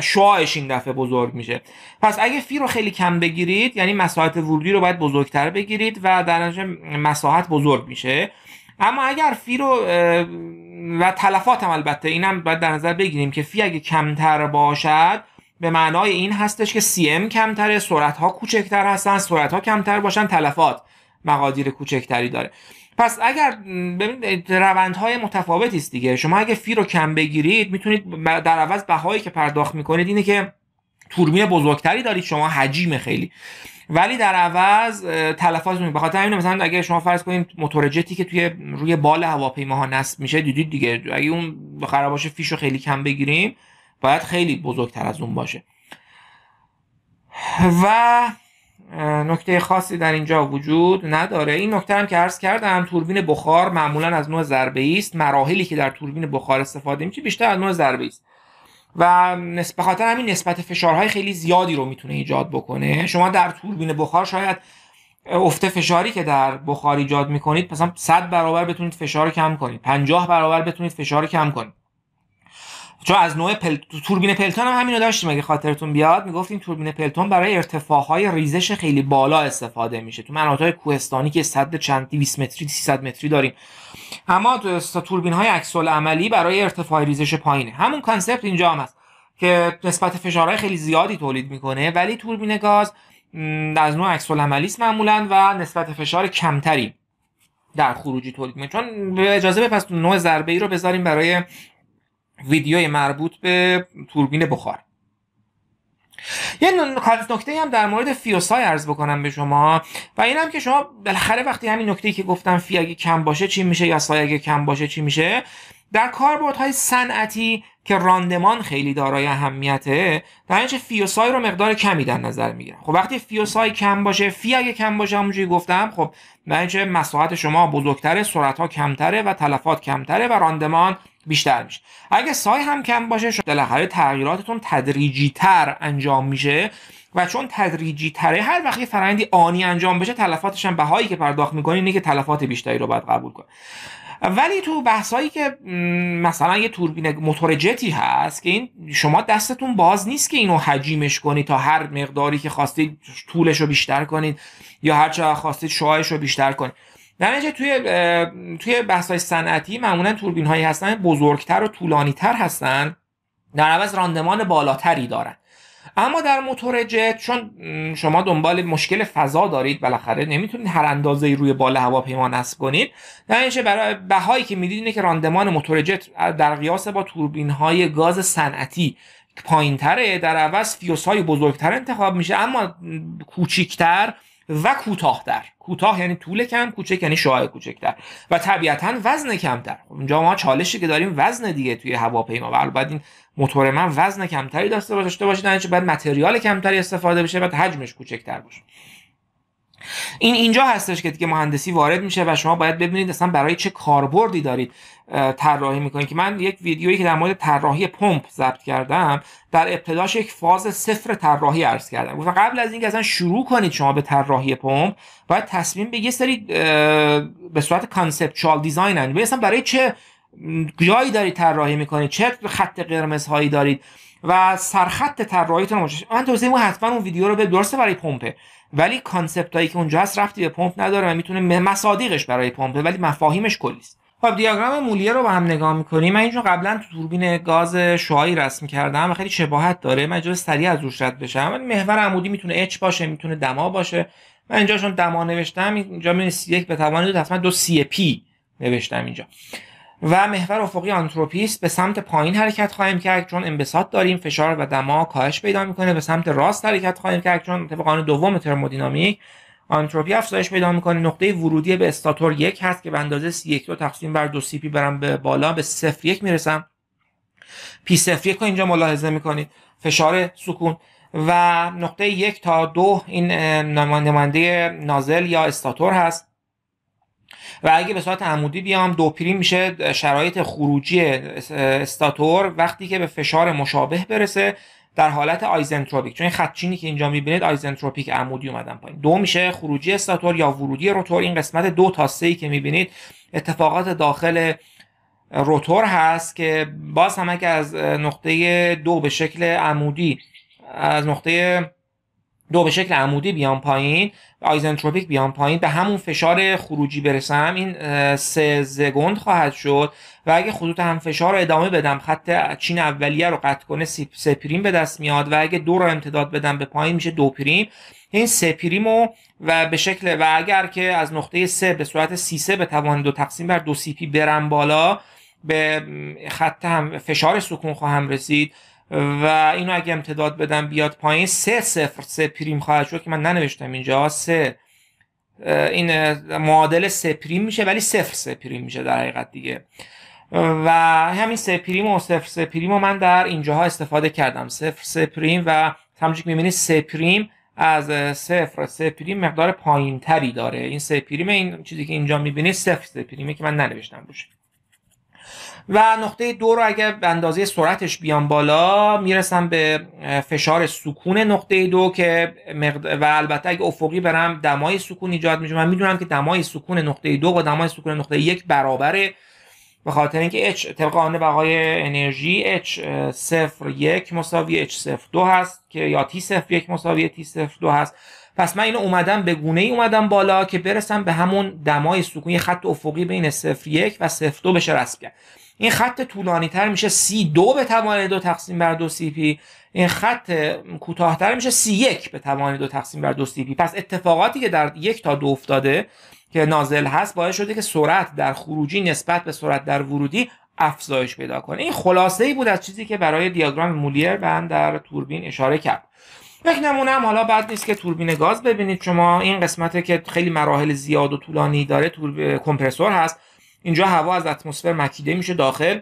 شعاعش این دفعه بزرگ میشه پس اگه فی رو خیلی کم بگیرید یعنی مساحت ورودی رو باید بزرگتر بگیرید و در نتیجه مساحت بزرگ میشه اما اگر فی رو و تلفات هم البته اینم باید در نظر بگیریم که فی اگه کمتر باشد به معنای این هستش که سی ام کمتره سرعت ها کوچکتر هستن سرعت ها کمتر باشن تلفات مقادیر کوچکتری داره پس اگر ببینید روندهای متفاوتی است دیگه شما اگه فی رو کم بگیرید میتونید در عوض بهایی که پرداخت میکنید اینه که تورمی بزرگتری دارید شما حجیم خیلی ولی در عوض تلفات به بخاطر اینه مثلا اگه شما فرض کنید موتور جتی که توی روی بال ها نصب میشه دیدید دیگه اگه اون باشه فیش رو خیلی کم بگیریم باید خیلی بزرگتر از اون باشه و نکته خاصی در اینجا وجود نداره این نکته هم که عرض کردم توربین بخار معمولا از نوع ضربه است مراحلی که در توربین بخار استفاده میشه بیشتر از نوع ضربه است و به خاطر همین نسبت فشارهای خیلی زیادی رو میتونه ایجاد بکنه شما در توربین بخار شاید افت فشاری که در بخار ایجاد میکنید مثلا 100 برابر بتونید فشار کم کنید 50 برابر بتونید فشار کم کنید چون از نوع توربین پلتون همینو داشتیم اگه خاطرتون بیاد میگفتیم توربین پلتون برای ارتفاعهای ریزش خیلی بالا استفاده میشه تو مناطق کوهستانی که صد چند 20 متری 300 متری داریم اما توربین های عکس عملی برای ارتفاع ریزش پایینه همون کانسپت اینجا هم هست که نسبت فشارهای خیلی زیادی تولید میکنه ولی توربین گاز از نوع عکس عملی است معمولا و نسبت فشار کمتری در خروجی تولید میکنه چون اجازه بپس نوع ضربه ای رو بذاریم برای ویدیوی مربوط به توربین بخار یه نکته هم در مورد فیوسای عرض بکنم به شما و اینم که شما بالاخره وقتی همین نکته که گفتم فی اگه کم باشه چی میشه یا سای اگه کم باشه چی میشه در کاربردهای صنعتی که راندمان خیلی دارای اهمیته در اینجا فیوسای رو مقدار کمی در نظر میگیرن خب وقتی فیوسای کم باشه فی اگه کم باشه همونجوری گفتم خب در اینجا مساحت شما بزرگتره سرعت ها کمتره و تلفات کمتره و راندمان بیشتر میشه اگه سای هم کم باشه شما بالاخره تغییراتتون تدریجی تر انجام میشه و چون تدریجی تره هر وقت فرندی آنی انجام بشه تلفاتش هم بهایی که پرداخت میکنی اینه که تلفات بیشتری رو باید قبول کن ولی تو بحثایی که مثلا یه توربین موتور جتی هست که این شما دستتون باز نیست که اینو حجیمش کنید تا هر مقداری که خواستید طولش رو بیشتر کنید یا هر چه خواستید شعاعش رو بیشتر کنید در توی توی بحث صنعتی معمولا توربین‌هایی هایی هستن بزرگتر و طولانی‌تر هستن در عوض راندمان بالاتری دارن اما در موتور جت چون شما دنبال مشکل فضا دارید بالاخره نمیتونید هر اندازه روی بال هواپیما نصب کنید نتیجه برای بهایی که میدید اینه که راندمان موتور جت در قیاس با توربین های گاز صنعتی پایینتره در عوض فیوس های بزرگتر انتخاب میشه اما کوچیکتر و کوتاهتر کوتاه یعنی طول کم کوچک یعنی شعاع کوچکتر و طبیعتا وزن کمتر خب اونجا ما چالشی که داریم وزن دیگه توی هواپیما و باید این موتور من وزن کمتری داشته باشه داشته باشه نه باید متریال کمتری استفاده بشه و حجمش کوچکتر باشه این اینجا هستش که دیگه مهندسی وارد میشه و شما باید ببینید اصلا برای چه کاربردی دارید طراحی میکنیم که من یک ویدیویی که در مورد طراحی پمپ ضبط کردم در ابتداش یک فاز صفر طراحی عرض کردم گفتم قبل از اینکه اصلا شروع کنید شما به طراحی پمپ باید تصمیم به یه سری به صورت کانسپچوال دیزاین اند مثلا برای چه جایی دارید طراحی میکنید چه خط قرمز هایی دارید و سرخط طراحیتون رو من توصیه اون حتما اون ویدیو رو به درسته برای پمپه ولی کانسپت هایی که اونجا هست رفتی به پمپ نداره و میتونه مصادیقش برای پمپه ولی مفاهیمش کلیست خب دیاگرام مولیه رو با هم نگاه میکنیم من اینجور قبلا تو توربین گاز شوهایی رسم کردم و خیلی شباهت داره من اجازه سریع از روش رد بشم ولی محور عمودی میتونه اچ باشه میتونه دما باشه من اینجا چون دما نوشتم اینجا من سی یک به توان دو دو نوشتم اینجا و محور افقی آنتروپی به سمت پایین حرکت خواهیم کرد چون انبساط داریم فشار و دما کاهش پیدا میکنه به سمت راست حرکت خواهیم کرد چون طبق قانون دوم ترمودینامیک آنتروپی افزایش پیدا میکنه نقطه ورودی به استاتور یک هست که به اندازه سی یک رو تقسیم بر دو سی پی برم به بالا به صفر یک میرسم پی صفر رو اینجا ملاحظه میکنید فشار سکون و نقطه یک تا دو این نماینده نازل یا استاتور هست و اگه به صورت عمودی بیام دو پریم میشه شرایط خروجی استاتور وقتی که به فشار مشابه برسه در حالت آیزنتروپیک چون این چینی که اینجا میبینید آیزنتروپیک عمودی اومدن پایین دو میشه خروجی استاتور یا ورودی روتور این قسمت دو تا سه ای که میبینید اتفاقات داخل روتور هست که باز هم که از نقطه دو به شکل عمودی از نقطه دو به شکل عمودی بیام پایین آیزنتروپیک بیان پایین به همون فشار خروجی برسم این سه زگوند خواهد شد و اگه خطوط هم فشار رو ادامه بدم خط چین اولیه رو قطع کنه سه پریم به دست میاد و اگه دو رو امتداد بدم به پایین میشه دو پریم این سه پریم و به شکل و اگر که از نقطه سه به صورت سی سه به توان دو تقسیم بر دو سی پی برم بالا به خط هم فشار سکون خواهم رسید و اینو اگه امتداد بدم بیاد پایین سه صفر سه پریم خواهد شد که من ننوشتم اینجا سه این معادل سه پریم میشه ولی سفر سه پریم میشه در حقیقت دیگه و همین سه پریم و سفر سه پریم رو من در اینجاها استفاده کردم سفر سه پریم و همونجور که میبینید سه پریم از صفر سه پریم مقدار پایین تری داره این سه پریم این چیزی که اینجا میبینید صفر سه پریمه که من ننوشتم باشه و نقطه دو رو اگر به اندازه سرعتش بیان بالا میرسم به فشار سکون نقطه دو که و البته اگه افقی برم دمای سکون ایجاد میشه من میدونم که دمای سکون نقطه دو و دمای سکون نقطه یک برابره به خاطر اینکه H طبق قانون بقای انرژی H صفر یک مساوی H صفر دو هست که یا T صفر یک مساوی T صفر دو هست پس من اینو اومدم به گونه ای اومدم بالا که برسم به همون دمای یه خط افقی بین صفر یک و صفر دو بشه رسم کرد این خط طولانی تر میشه C2 به توان دو تقسیم بر دو سی این خط کوتاهتر میشه C1 به توان دو تقسیم بر دو سی پس اتفاقاتی که در یک تا دو افتاده که نازل هست باعث شده که سرعت در خروجی نسبت به سرعت در ورودی افزایش پیدا کنه این خلاصه ای بود از چیزی که برای دیاگرام مولیر به در توربین اشاره کرد یک نمونه هم حالا بعد نیست که توربین گاز ببینید شما این قسمت که خیلی مراحل زیاد و طولانی داره تورب... کمپرسور هست اینجا هوا از اتمسفر مکیده میشه داخل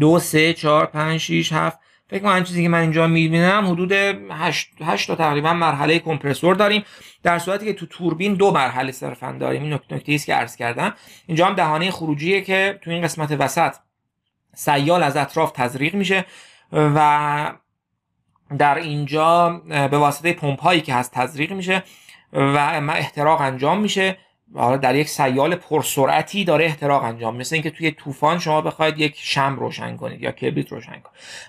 دو سه چهار پنج شیش هفت فکر کنم چیزی که من اینجا میبینم حدود 8 تا تقریبا مرحله کمپرسور داریم در صورتی که تو توربین دو مرحله صرفا داریم این نکته است که عرض کردم اینجا هم دهانه خروجیه که تو این قسمت وسط سیال از اطراف تزریق میشه و در اینجا به واسطه پمپ هایی که هست تزریق میشه و احتراق انجام میشه حالا در یک سیال پرسرعتی داره احتراق انجام مثل اینکه توی طوفان شما بخواید یک شم روشن کنید یا کبریت روشن کنید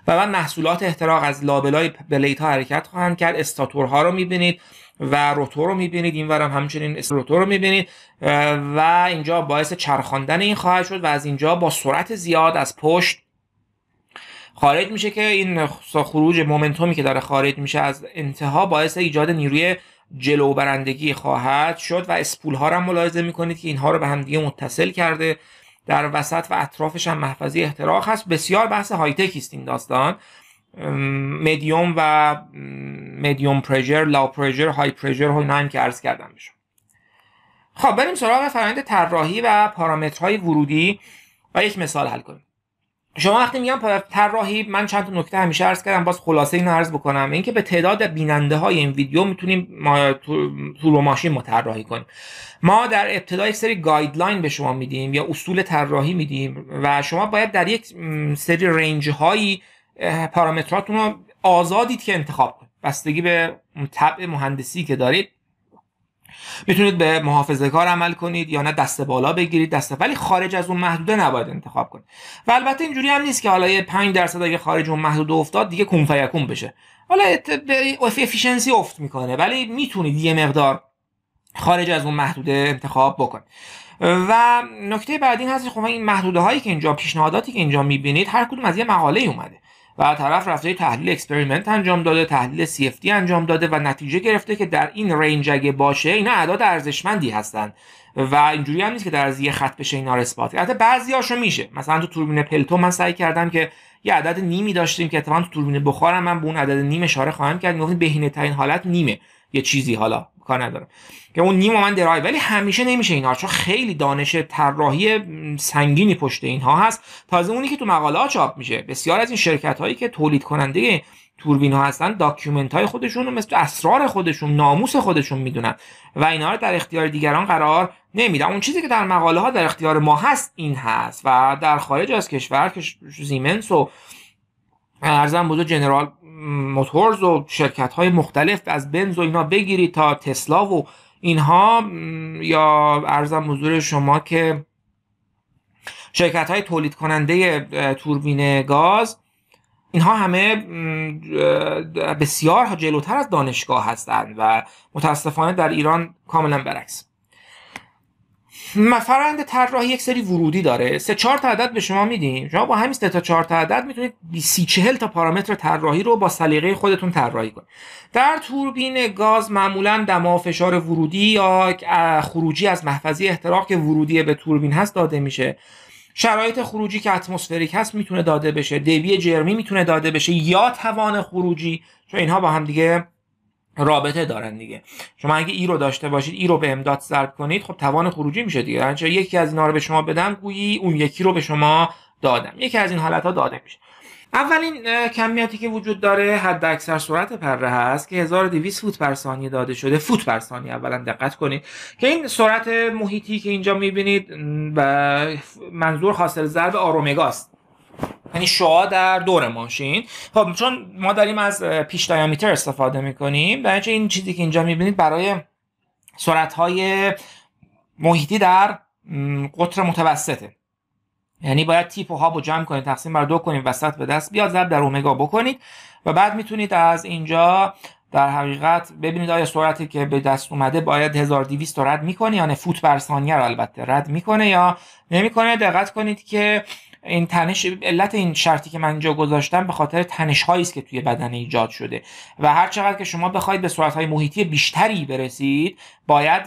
و بعد محصولات احتراق از لابلای بلیت ها حرکت خواهند کرد استاتور ها رو میبینید و روتور رو میبینید این ورم همچنین استاتور رو میبینید و اینجا باعث چرخاندن این خواهد شد و از اینجا با سرعت زیاد از پشت خارج میشه که این خروج مومنتومی که داره خارج میشه از انتها باعث ایجاد نیروی جلو برندگی خواهد شد و اسپول ها را ملاحظه میکنید که اینها رو به هم دیگه متصل کرده در وسط و اطرافش هم محفظه احتراق هست بسیار بحث های است این داستان مدیوم و مدیوم پرژر لا پرژر های پرژر رو اینا که عرض کردم بشون خب بریم سراغ فرآیند طراحی و پارامترهای ورودی و یک مثال حل کنیم شما وقتی میگم طراحی من چند تا نکته همیشه عرض کردم باز خلاصه اینو عرض بکنم اینکه به تعداد بیننده های این ویدیو میتونیم ما رو ماشین ما کنیم ما در ابتدا یک سری گایدلاین به شما میدیم یا اصول طراحی میدیم و شما باید در یک سری رنج های پارامتراتون رو آزادید که انتخاب کنید بستگی به طبع مهندسی که دارید میتونید به محافظه کار عمل کنید یا نه دست بالا بگیرید دست ولی خارج از اون محدوده نباید انتخاب کنید و البته اینجوری هم نیست که حالا یه 5 درصد اگه خارج اون محدوده افتاد دیگه کون بشه حالا افیشنسی افت میکنه ولی میتونید یه مقدار خارج از اون محدوده انتخاب بکنید و نکته بعدی هست خب این محدوده هایی که اینجا پیشنهاداتی که اینجا میبینید هر کدوم از یه مقاله اومده و طرف رفته تحلیل اکسپریمنت انجام داده تحلیل CFD انجام داده و نتیجه گرفته که در این رنج اگه باشه اینا اعداد ارزشمندی هستن و اینجوری هم نیست که در از یه خط بشه اینا رو اثبات البته هاشو میشه مثلا تو توربین پلتو من سعی کردم که یه عدد نیمی داشتیم که اتفاقا تو توربین بخارم من به اون عدد نیم اشاره خواهم کرد میگفتیم بهینه ترین حالت نیمه یه چیزی حالا کار که اون نیم من درایو ولی همیشه نمیشه اینا چون خیلی دانش طراحی سنگینی پشت اینها هست تازه اونی که تو مقاله ها چاپ میشه بسیار از این شرکت هایی که تولید کننده توربین ها هستن داکیومنت های خودشون رو مثل اسرار خودشون ناموس خودشون میدونن و اینا رو در اختیار دیگران قرار نمیدن اون چیزی که در مقاله ها در اختیار ما هست این هست و در خارج از کشور که زیمنس و ارزم بزرگ جنرال موتورز و شرکت های مختلف از بنز و اینا بگیری تا تسلا و اینها یا ارزم حضور شما که شرکت های تولید کننده توربین گاز اینها همه بسیار جلوتر از دانشگاه هستند و متاسفانه در ایران کاملا برعکس فرند طراحی یک سری ورودی داره سه چهار تا عدد به شما میدیم شما با همین سه تا چهار تا عدد میتونید 30 تا پارامتر طراحی رو با سلیقه خودتون طراحی کنید در توربین گاز معمولا دما فشار ورودی یا خروجی از محفظه احتراق که ورودی به توربین هست داده میشه شرایط خروجی که اتمسفریک هست میتونه داده بشه دبی جرمی میتونه داده بشه یا توان خروجی چون اینها با هم دیگه رابطه دارن دیگه شما اگه ای رو داشته باشید ای رو به امداد ضرب کنید خب توان خروجی میشه دیگه انچه یعنی یکی از اینا رو به شما بدم گویی اون یکی رو به شما دادم یکی از این حالت ها داده میشه اولین کمیتی که وجود داره حد اکثر سرعت پره هست که 1200 فوت بر ثانیه داده شده فوت بر ثانیه اولا دقت کنید که این سرعت محیطی که اینجا میبینید منظور حاصل ضرب آرومگاست یعنی شعاع در دور ماشین خب چون ما داریم از پیش دایامیتر استفاده میکنیم در این چیزی که اینجا میبینید برای سرعت های محیطی در قطر متوسطه یعنی باید تیپ و هاب رو جمع کنید تقسیم بر دو کنید وسط به دست بیاد ضرب در اومگا بکنید و بعد میتونید از اینجا در حقیقت ببینید آیا سرعتی که به دست اومده باید 1200 رد میکنه یا نه فوت بر ثانیه رو البته رد میکنه یا نمیکنه دقت کنید که این تنش علت این شرطی که من اینجا گذاشتم به خاطر تنش هایی است که توی بدن ایجاد شده و هر چقدر که شما بخواید به سرعت های محیطی بیشتری برسید باید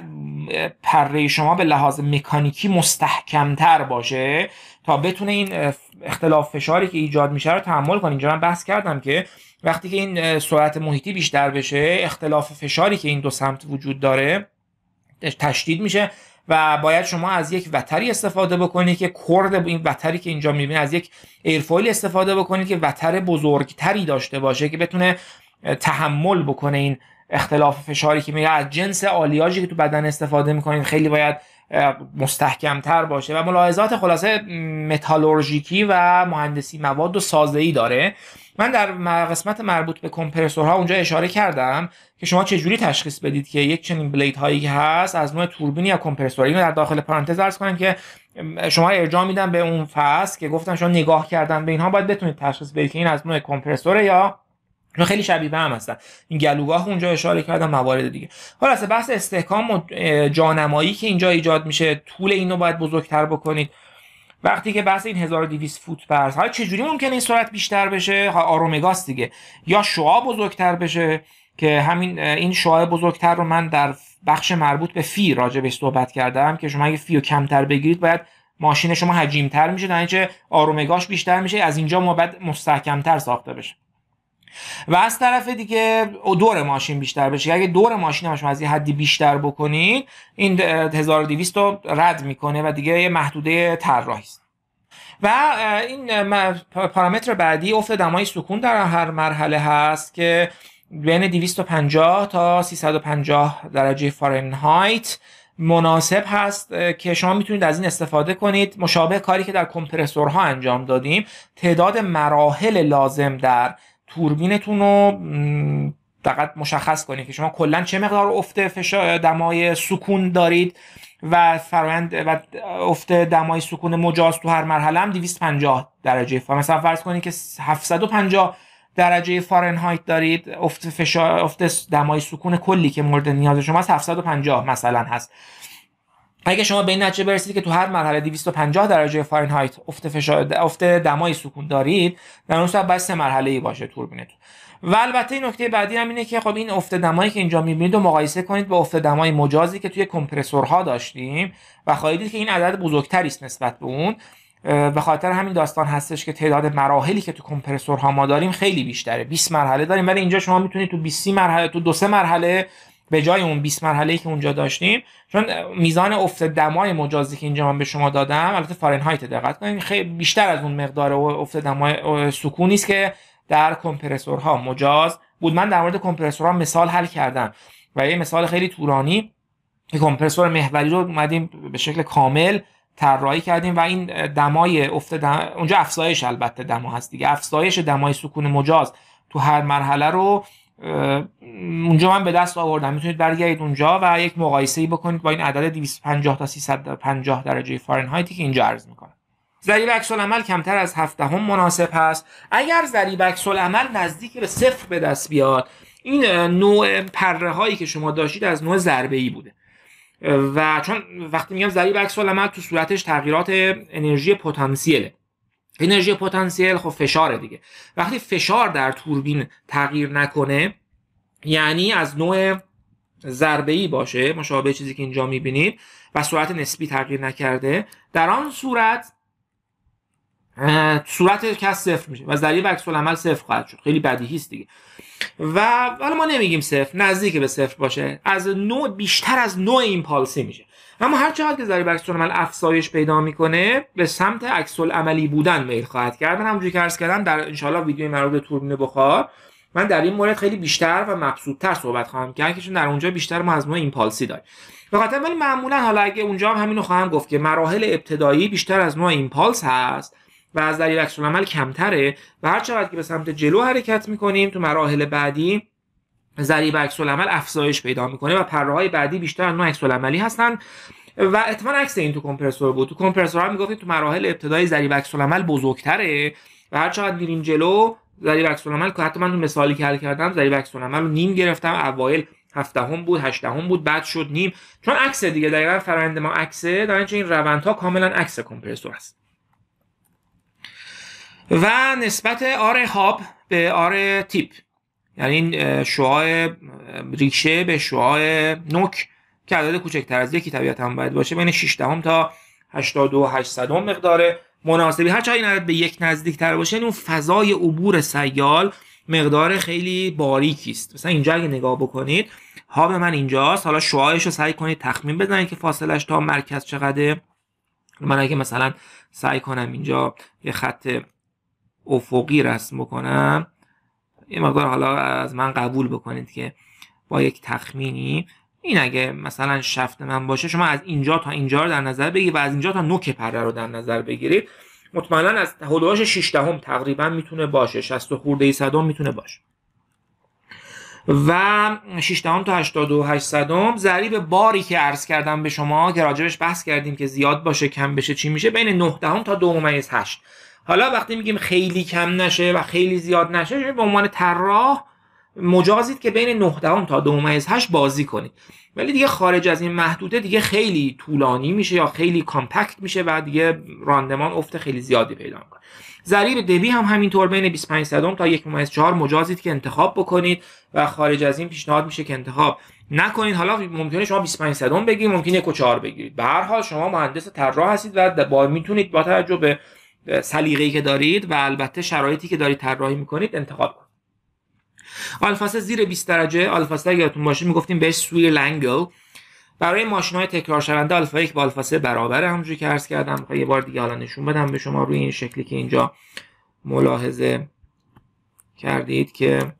پره شما به لحاظ مکانیکی مستحکمتر باشه تا بتونه این اختلاف فشاری که ایجاد میشه رو تحمل کنه اینجا من بحث کردم که وقتی که این سرعت محیطی بیشتر بشه اختلاف فشاری که این دو سمت وجود داره تشدید میشه و باید شما از یک وتری استفاده بکنید که کرد این وتری که اینجا میبینید از یک ایرفایل استفاده بکنید که وتر بزرگتری داشته باشه که بتونه تحمل بکنه این اختلاف فشاری که میگه از جنس آلیاژی که تو بدن استفاده میکنید خیلی باید تر باشه و ملاحظات خلاصه متالورژیکی و مهندسی مواد و سازه‌ای داره من در قسمت مربوط به کمپرسورها اونجا اشاره کردم که شما چجوری تشخیص بدید که یک چنین بلید هایی هست از نوع توربینی یا کمپرسوری؟ اینو در داخل پرانتز عرض کنم که شما ارجاع میدم به اون فصل که گفتم شما نگاه کردن به اینها باید بتونید تشخیص بدید که این از نوع کمپرسوره یا خیلی شبیه به هم هستن این گلوگاه اونجا اشاره کردم موارد دیگه حالا بحث استحکام و جانمایی که اینجا ایجاد میشه طول اینو باید بزرگتر بکنید وقتی که بحث این 1200 فوت پر حالا چجوری ممکنه این سرعت بیشتر بشه آرومگاس دیگه یا شعاع بزرگتر بشه که همین این شعاع بزرگتر رو من در بخش مربوط به فی راجع بهش صحبت کردم که شما اگه فی رو کمتر بگیرید باید ماشین شما حجیمتر میشه در اینکه آرومگاش بیشتر میشه از اینجا ما بعد مستحکمتر ساخته بشه و از طرف دیگه دور ماشین بیشتر بشه اگه دور ماشین هم از یه حدی بیشتر بکنید این 1200 رد میکنه و دیگه یه محدوده طراحی است و این پارامتر بعدی افت دمای سکون در هر مرحله هست که بین 250 تا 350 درجه فارنهایت مناسب هست که شما میتونید از این استفاده کنید مشابه کاری که در کمپرسورها انجام دادیم تعداد مراحل لازم در توربینتون رو فقط مشخص کنید که شما کلا چه مقدار افت فشار دمای سکون دارید و فرایند و افت دمای سکون مجاز تو هر مرحله هم 250 درجه فارنهایت مثلا فرض کنید که 750 درجه فارنهایت دارید افت افت دمای سکون کلی که مورد نیاز شما 750 مثلا هست اگه شما به این نتیجه برسید که تو هر مرحله 250 درجه فارنهایت افت فشار افت دمای سکون دارید در اون صورت مرحله ای باشه توربینتون و البته این نکته بعدی هم اینه که خب این افت دمایی که اینجا میبینید و مقایسه کنید با افت دمای مجازی که توی کمپرسورها داشتیم و خواهید دید که این عدد بزرگتری است نسبت به اون به خاطر همین داستان هستش که تعداد مراحلی که تو کمپرسورها ما داریم خیلی بیشتره 20 مرحله داریم ولی اینجا شما میتونید تو 20 مرحله تو دو سه مرحله به جای اون 20 مرحله ای که اونجا داشتیم چون میزان افت دمای مجازی که اینجا من به شما دادم البته فارنهایت دقت کنید خیلی بیشتر از اون مقدار افت دمای سکونی است که در کمپرسورها مجاز بود من در مورد کمپرسورها مثال حل کردم و یه مثال خیلی تورانی که کمپرسور محوری رو اومدیم به شکل کامل طراحی کردیم و این دمای افت دم... اونجا افزایش البته دما هست دیگه افزایش دمای سکون مجاز تو هر مرحله رو اونجا من به دست آوردم میتونید برگردید اونجا و یک مقایسه ای بکنید با این عدد 250 تا 350 درجه فارنهایتی که اینجا عرض میکنه. ضریب عکس عمل کمتر از هفته هم مناسب هست اگر ضریب عکس عمل نزدیک به صفر به دست بیاد این نوع پره هایی که شما داشتید از نوع ضربه ای بوده و چون وقتی میگم ضریب عکس عمل تو صورتش تغییرات انرژی پتانسیله انرژی پتانسیل خب فشار دیگه وقتی فشار در توربین تغییر نکنه یعنی از نوع ضربه ای باشه مشابه چیزی که اینجا میبینید و سرعت نسبی تغییر نکرده در آن صورت صورت کس صفر میشه و ضریب عکس عمل صفر خواهد شد خیلی بدیهی است دیگه و ولی ما نمیگیم صفر نزدیک به صفر باشه از نوع بیشتر از نوع این پالسی میشه اما هر چقدر که ضریب عکس عمل افزایش پیدا میکنه به سمت عکس عملی بودن میل خواهد کرد من همونجوری که عرض کردم در انشالله ویدیوی مربوط به توربین بخار من در این مورد خیلی بیشتر و مبسوطتر صحبت خواهم کرد که چون در اونجا بیشتر ما از ما ایمپالسی داریم به خاطر ولی معمولا حالا اگه اونجا هم همینو خواهم گفت که مراحل ابتدایی بیشتر از نوع ایمپالس هست و از اکسول عکس کمتره و هر چقدر که به سمت جلو حرکت میکنیم تو مراحل بعدی ضریب عکس العمل افزایش پیدا میکنه و پره بعدی بیشتر از نوع عکس العملی هستن و احتمال عکس این تو کمپرسور بود تو کمپرسور هم میگفتیم تو مراحل ابتدای ضریب عکس العمل بزرگتره و هر چقدر میریم جلو ضریب عکس العمل که حتی من تو مثالی که حل کردم ضریب عکس العمل رو نیم گرفتم اوایل هفتهم بود هشتهم بود بعد شد نیم چون عکس دیگه دقیقا فرآیند ما عکسه در این روندها کاملا عکس کمپرسور است و نسبت آر هاب به آر تیپ یعنی این شعاع ریشه به شعاع نوک که عدد کوچکتر از یکی طبیعتا باید باشه بین 6 دهم تا 88 هم مقدار مناسبی هر این عدد به یک نزدیک تر باشه اون فضای عبور سیال مقدار خیلی باریکی است مثلا اینجا اگه نگاه بکنید ها به من اینجاست حالا شعاعش رو سعی کنید تخمین بزنید که فاصلش تا مرکز چقدره من اگه مثلا سعی کنم اینجا یه خط افقی رسم بکنم این مقدار حالا از من قبول بکنید که با یک تخمینی این اگه مثلا شفت من باشه شما از اینجا تا اینجا رو در نظر بگیرید و از اینجا تا نوک پره رو در نظر بگیرید مطمئنا از حدوداش 6 تقریبا میتونه باشه 60 خورده صدم میتونه باشه و 6 دهم تا 88 صدم ضریب باری که عرض کردم به شما که راجبش بحث کردیم که زیاد باشه کم بشه چی میشه بین 9 دهم تا 2.8 حالا وقتی میگیم خیلی کم نشه و خیلی زیاد نشه به عنوان طراح مجازید که بین 9 دهم تا 2.8 بازی کنید ولی دیگه خارج از این محدوده دیگه خیلی طولانی میشه یا خیلی کامپکت میشه و دیگه راندمان افت خیلی زیادی پیدا میکنه ضریب دبی هم همینطور بین 25 صدم تا 1.4 مجازید که انتخاب بکنید و خارج از این پیشنهاد میشه که انتخاب نکنید حالا ممکنه شما 25 صدم بگیرید ممکنه 1.4 بگیرید به هر حال شما مهندس طراح هستید و با میتونید با توجه به ای که دارید و البته شرایطی که دارید طراحی میکنید انتخاب کنید آلفاس زیر 20 درجه آلفاس یادتون باشه میگفتیم بهش سوی لنگل برای ماشین های تکرار شونده آلفا یک با آلفا برابر همونجوری که عرض کردم یه بار دیگه حالا نشون بدم به شما روی این شکلی که اینجا ملاحظه کردید که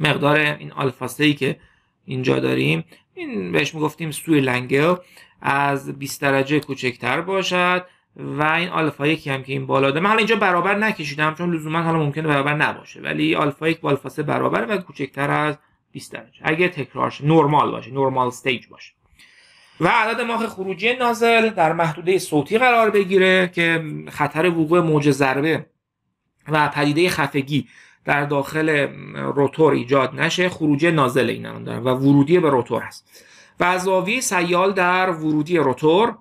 مقدار این آلفا ای که اینجا داریم این بهش میگفتیم سوی لنگل از 20 درجه کوچکتر باشد و این آلفا یکی هم که این بالا من حالا اینجا برابر نکشیدم چون لزوما حالا ممکنه برابر نباشه ولی آلفا یک با آلفا 3 برابره و کوچکتر از 20 درجه اگه تکرارش نرمال باشه نرمال استیج باشه و عدد ماه خروجی نازل در محدوده صوتی قرار بگیره که خطر وقوع موج ضربه و پدیده خفگی در داخل روتور ایجاد نشه خروجی نازل این و ورودی به روتور هست و زاویه سیال در ورودی روتور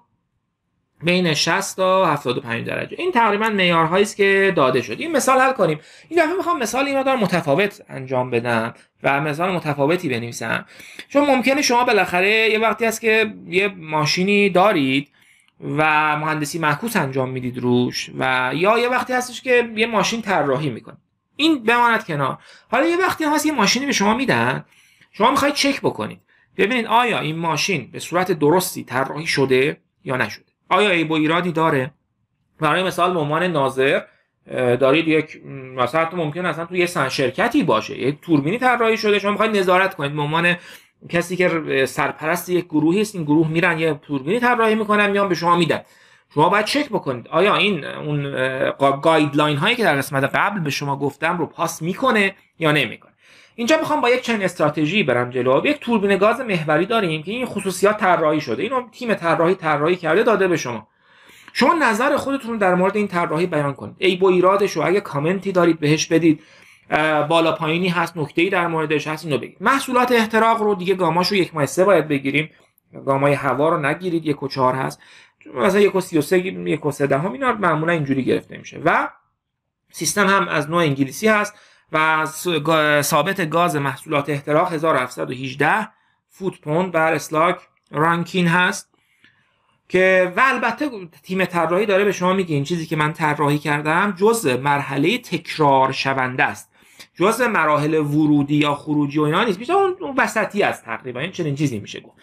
بین 60 تا 75 درجه این تقریبا معیارهایی است که داده شد این مثال حل کنیم این دفعه میخوام مثال را دارم متفاوت انجام بدم و مثال متفاوتی بنویسم چون ممکنه شما بالاخره یه وقتی هست که یه ماشینی دارید و مهندسی معکوس انجام میدید روش و یا یه وقتی هستش که یه ماشین طراحی میکنه این بماند کنار حالا یه وقتی هست یه ماشینی به شما میدن شما میخواید چک بکنید ببینید آیا این ماشین به صورت درستی طراحی شده یا نشده آیا ای و ایرادی داره برای مثال به عنوان ناظر دارید یک مثلا تو ممکن اصلا تو یه سن شرکتی باشه یک توربینی طراحی شده شما میخواید نظارت کنید به عنوان کسی که سرپرست یک گروهی است این گروه میرن یه توربینی طراحی میکنن میان به شما میدن شما باید چک بکنید آیا این اون گایدلاین هایی که در قسمت قبل به شما گفتم رو پاس میکنه یا نمیکنه اینجا میخوام با یک چنین استراتژی برم جلو یک توربین گاز محوری داریم که این خصوصیات طراحی شده اینو تیم طراحی طراحی کرده داده به شما شما نظر خودتون در مورد این طراحی بیان کنید ای با ایرادش رو اگه کامنتی دارید بهش بدید بالا پایینی هست نکته‌ای در موردش هست اینو بگید محصولات احتراق رو دیگه گاماش رو یک سه باید بگیریم گامای هوا رو نگیرید یک و چهار هست مثلا یک و سی سه یک و سه اینا معمولا اینجوری گرفته میشه و سیستم هم از نوع انگلیسی هست و ثابت گاز محصولات احتراق 1718 فوت پوند بر اسلاک رانکین هست که و البته تیم طراحی داره به شما میگه این چیزی که من طراحی کردم جز مرحله تکرار شونده است جز مراحل ورودی یا خروجی و اینا نیست بیشتر اون وسطی از تقریبا این چنین چیزی میشه گفت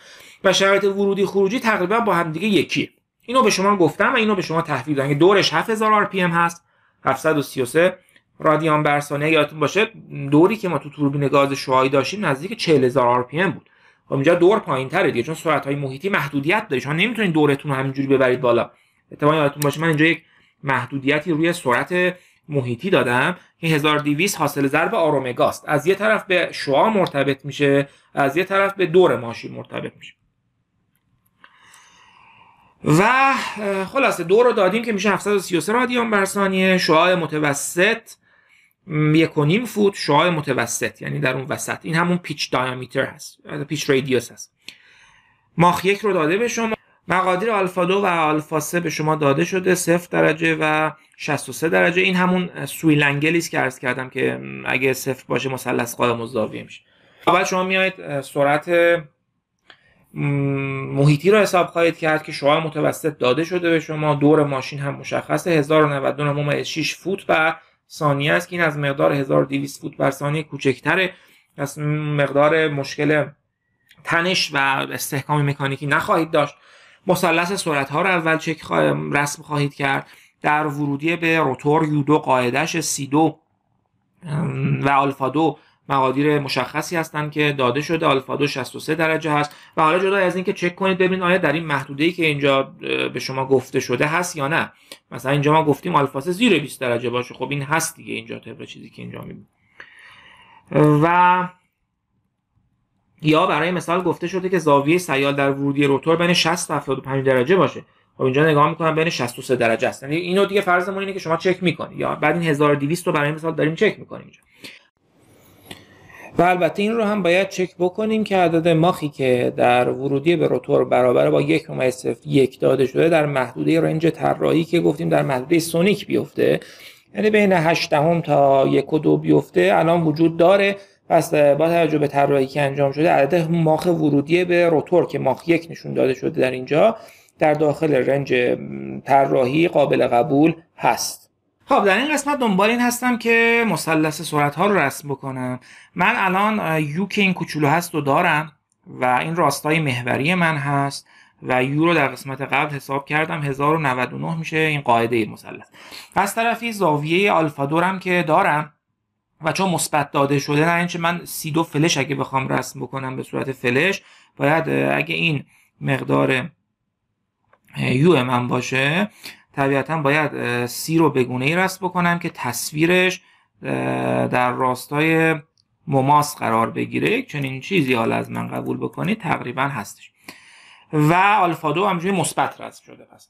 و شرایط ورودی خروجی تقریبا با همدیگه یکی اینو به شما گفتم و اینو به شما تحویل دادم دورش 7000 RPM هست 733 رادیان بر ثانیه یادتون باشه دوری که ما تو توربین گاز شعاعی داشتیم نزدیک 40000 آر پی ام بود خب اینجا دور پایین تره دیگه چون سرعت های محیطی محدودیت داره شما نمیتونید دورتون رو همینجوری ببرید بالا اتفاقا یادتون باشه من اینجا یک محدودیتی روی سرعت محیطی دادم که 1200 حاصل ضرب آرومگاست از یه طرف به شعاع مرتبط میشه از یه طرف به دور ماشین مرتبط میشه و خلاصه دور رو دادیم که میشه 733 رادیان بر ثانیه شعاع متوسط یک و نیم فوت شعاع متوسط یعنی در اون وسط این همون پیچ دایامیتر هست یعنی پیچ رادیوس هست ماخ یک رو داده به شما مقادیر آلفا دو و آلفا سه به شما داده شده 0 درجه و 63 درجه این همون سویل انگلی است که عرض کردم که اگه صفر باشه مثلث قائم الزاویه میشه بعد شما میایید سرعت محیطی رو حساب خواهید کرد که شعاع متوسط داده شده به شما دور ماشین هم مشخصه 1099.6 فوت و ثانیه است که این از مقدار 1200 فوت بر ثانیه کوچکتره از مقدار مشکل تنش و استحکام مکانیکی نخواهید داشت مثلث سرعت ها رو اول چک رسم خواهید کرد در ورودی به روتور یودو قاعدش سی دو و آلفا دو مقادیر مشخصی هستند که داده شده آلفا دو درجه هست و حالا جدا از اینکه چک کنید ببینید آیا در این محدوده ای که اینجا به شما گفته شده هست یا نه مثلا اینجا ما گفتیم آلفا زیر 20 درجه باشه خب این هست دیگه اینجا طبق چیزی که اینجا میبینید و یا برای مثال گفته شده که زاویه سیال در ورودی روتور بین 60 تا 75 درجه باشه خب اینجا نگاه میکنم بین 63 درجه است یعنی اینو دیگه فرضمون اینه که شما چک میکنید یا بعد این 1200 رو برای مثال داریم چک میکنیم اینجا و البته این رو هم باید چک بکنیم که عدد ماخی که در ورودی به روتور برابر با یک یک داده شده در محدوده رنج طراحی که گفتیم در محدوده سونیک بیفته یعنی بین 8 دهم تا یک و دو بیفته الان وجود داره پس با توجه به طراحی که انجام شده عدد ماخ ورودی به روتور که ماخ یک نشون داده شده در اینجا در داخل رنج طراحی قابل قبول هست خب در این قسمت دنبال این هستم که مثلث سرعت ها رو رسم بکنم من الان یو که این کوچولو هست و دارم و این راستای محوری من هست و یو رو در قسمت قبل حساب کردم 1099 میشه این قاعده مثلث از طرفی زاویه آلفا دورم که دارم و چون مثبت داده شده نه اینکه من سی دو فلش اگه بخوام رسم بکنم به صورت فلش باید اگه این مقدار یو من باشه طبیعتا باید سی رو به ای رست بکنم که تصویرش در راستای مماس قرار بگیره چون چنین چیزی حالا از من قبول بکنید تقریبا هستش و آلفا دو همجوری مثبت رست شده پس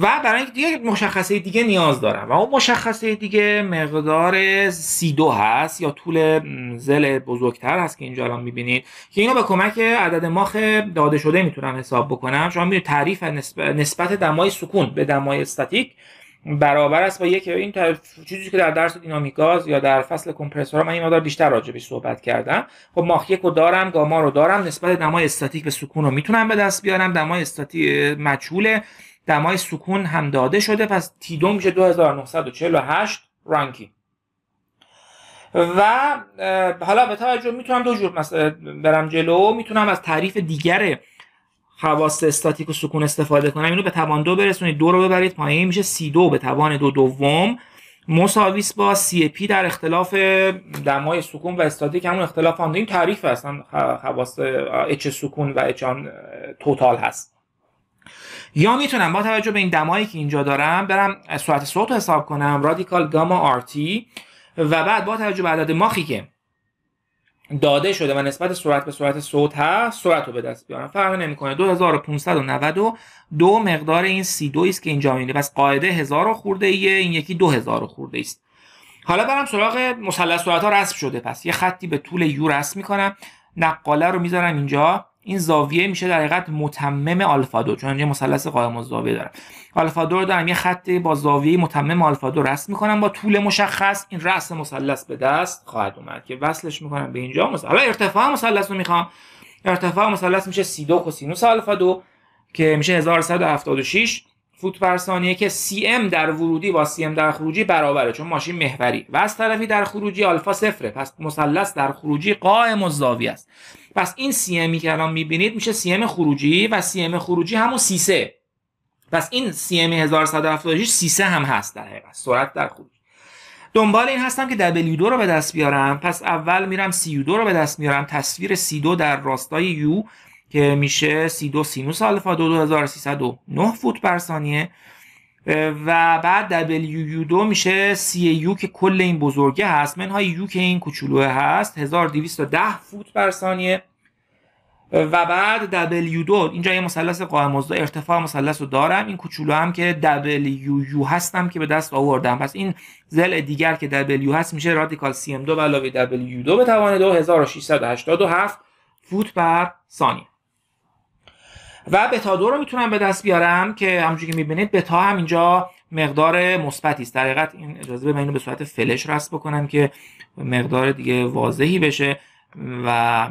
و برای دیگه مشخصه دیگه نیاز دارم و اون مشخصه دیگه مقدار سی دو هست یا طول زل بزرگتر هست که اینجا الان میبینید که اینو به کمک عدد ماخ داده شده میتونم حساب بکنم شما میدونید تعریف نسبت دمای سکون به دمای استاتیک برابر است با یک این چیزی که در درس دینامیک یا در فصل کمپرسور من این مقدار بیشتر راجبش صحبت کردم خب ماخ یک رو دارم گاما رو دارم نسبت دمای استاتیک به سکون رو میتونم به دست بیارم دمای استاتیک مجهوله دمای سکون هم داده شده پس تی دو میشه 2948 رانکی و حالا به توجه میتونم دو جور برم جلو میتونم از تعریف دیگر خواست استاتیک و سکون استفاده کنم اینو به توان دو برسونید دو رو ببرید پایین میشه سی دو به توان دو دوم مساویس با سی در اختلاف دمای سکون و استاتیک همون اختلاف هم تعریف اصلا خواست اچ سکون و اچ توتال هست یا میتونم با توجه به این دمایی که اینجا دارم برم سرعت صوت رو حساب کنم رادیکال گاما تی. و بعد با توجه به عدد ماخی که داده شده و نسبت سرعت به سرعت صوت هست سرعت رو به دست بیارم فرق نمیکنه 2592 مقدار این C2 است که اینجا پس قاعده 1000 خورده ایه این یکی 2000 خورده است حالا برم سراغ مثلث سرعت ها رسم شده پس یه خطی به طول یو رسم میکنم نقاله رو میذارم اینجا این زاویه میشه در حقیقت متمم الفا دو چون اینجا مثلث قائم الزاویه دارم الفا دو رو دارم یه خط با زاویه متمم الفا دو رسم میکنم با طول مشخص این رأس مثلث به دست خواهد اومد که وصلش میکنم به اینجا مثلا ارتفاع مثلث رو میخوام ارتفاع مثلث میشه سی دو کوسینوس الفا دو که میشه 1176 فوت بر ثانیه که سی ام در ورودی با سی ام در خروجی برابره چون ماشین محوری و از طرفی در خروجی آلفا صفره پس مثلث در خروجی قائم و زاوی است پس این سی امی که الان میبینید میشه سی ام خروجی و سی ام خروجی همون سیسه پس این سی ام 1176 سه هم هست در حقیقت سرعت در خروجی دنبال این هستم که دبلیو 2 رو به دست بیارم پس اول میرم سی 2 رو به دست میارم تصویر C2 در راستای یو که میشه 32 سینوس آلفا 2309 فوت بر ثانیه و بعد WU2 میشه CAU که کل این بزرگه هست منهای یو که این کوچولو هست 1210 فوت بر ثانیه و بعد W2 اینجا یه مثلث قائم الضد ارتفاع مثلث رو دارم این کوچولو هم که WU هستم که به دست آوردم پس این زل دیگر که W هست میشه رادیکال CM2 علاوه W2 به توان 2687 فوت بر ثانیه و بتا دو رو میتونم به دست بیارم که همونجوری که میبینید بتا هم اینجا مقدار مثبتی است در این اجازه به اینو به صورت فلش رسم بکنم که مقدار دیگه واضحی بشه و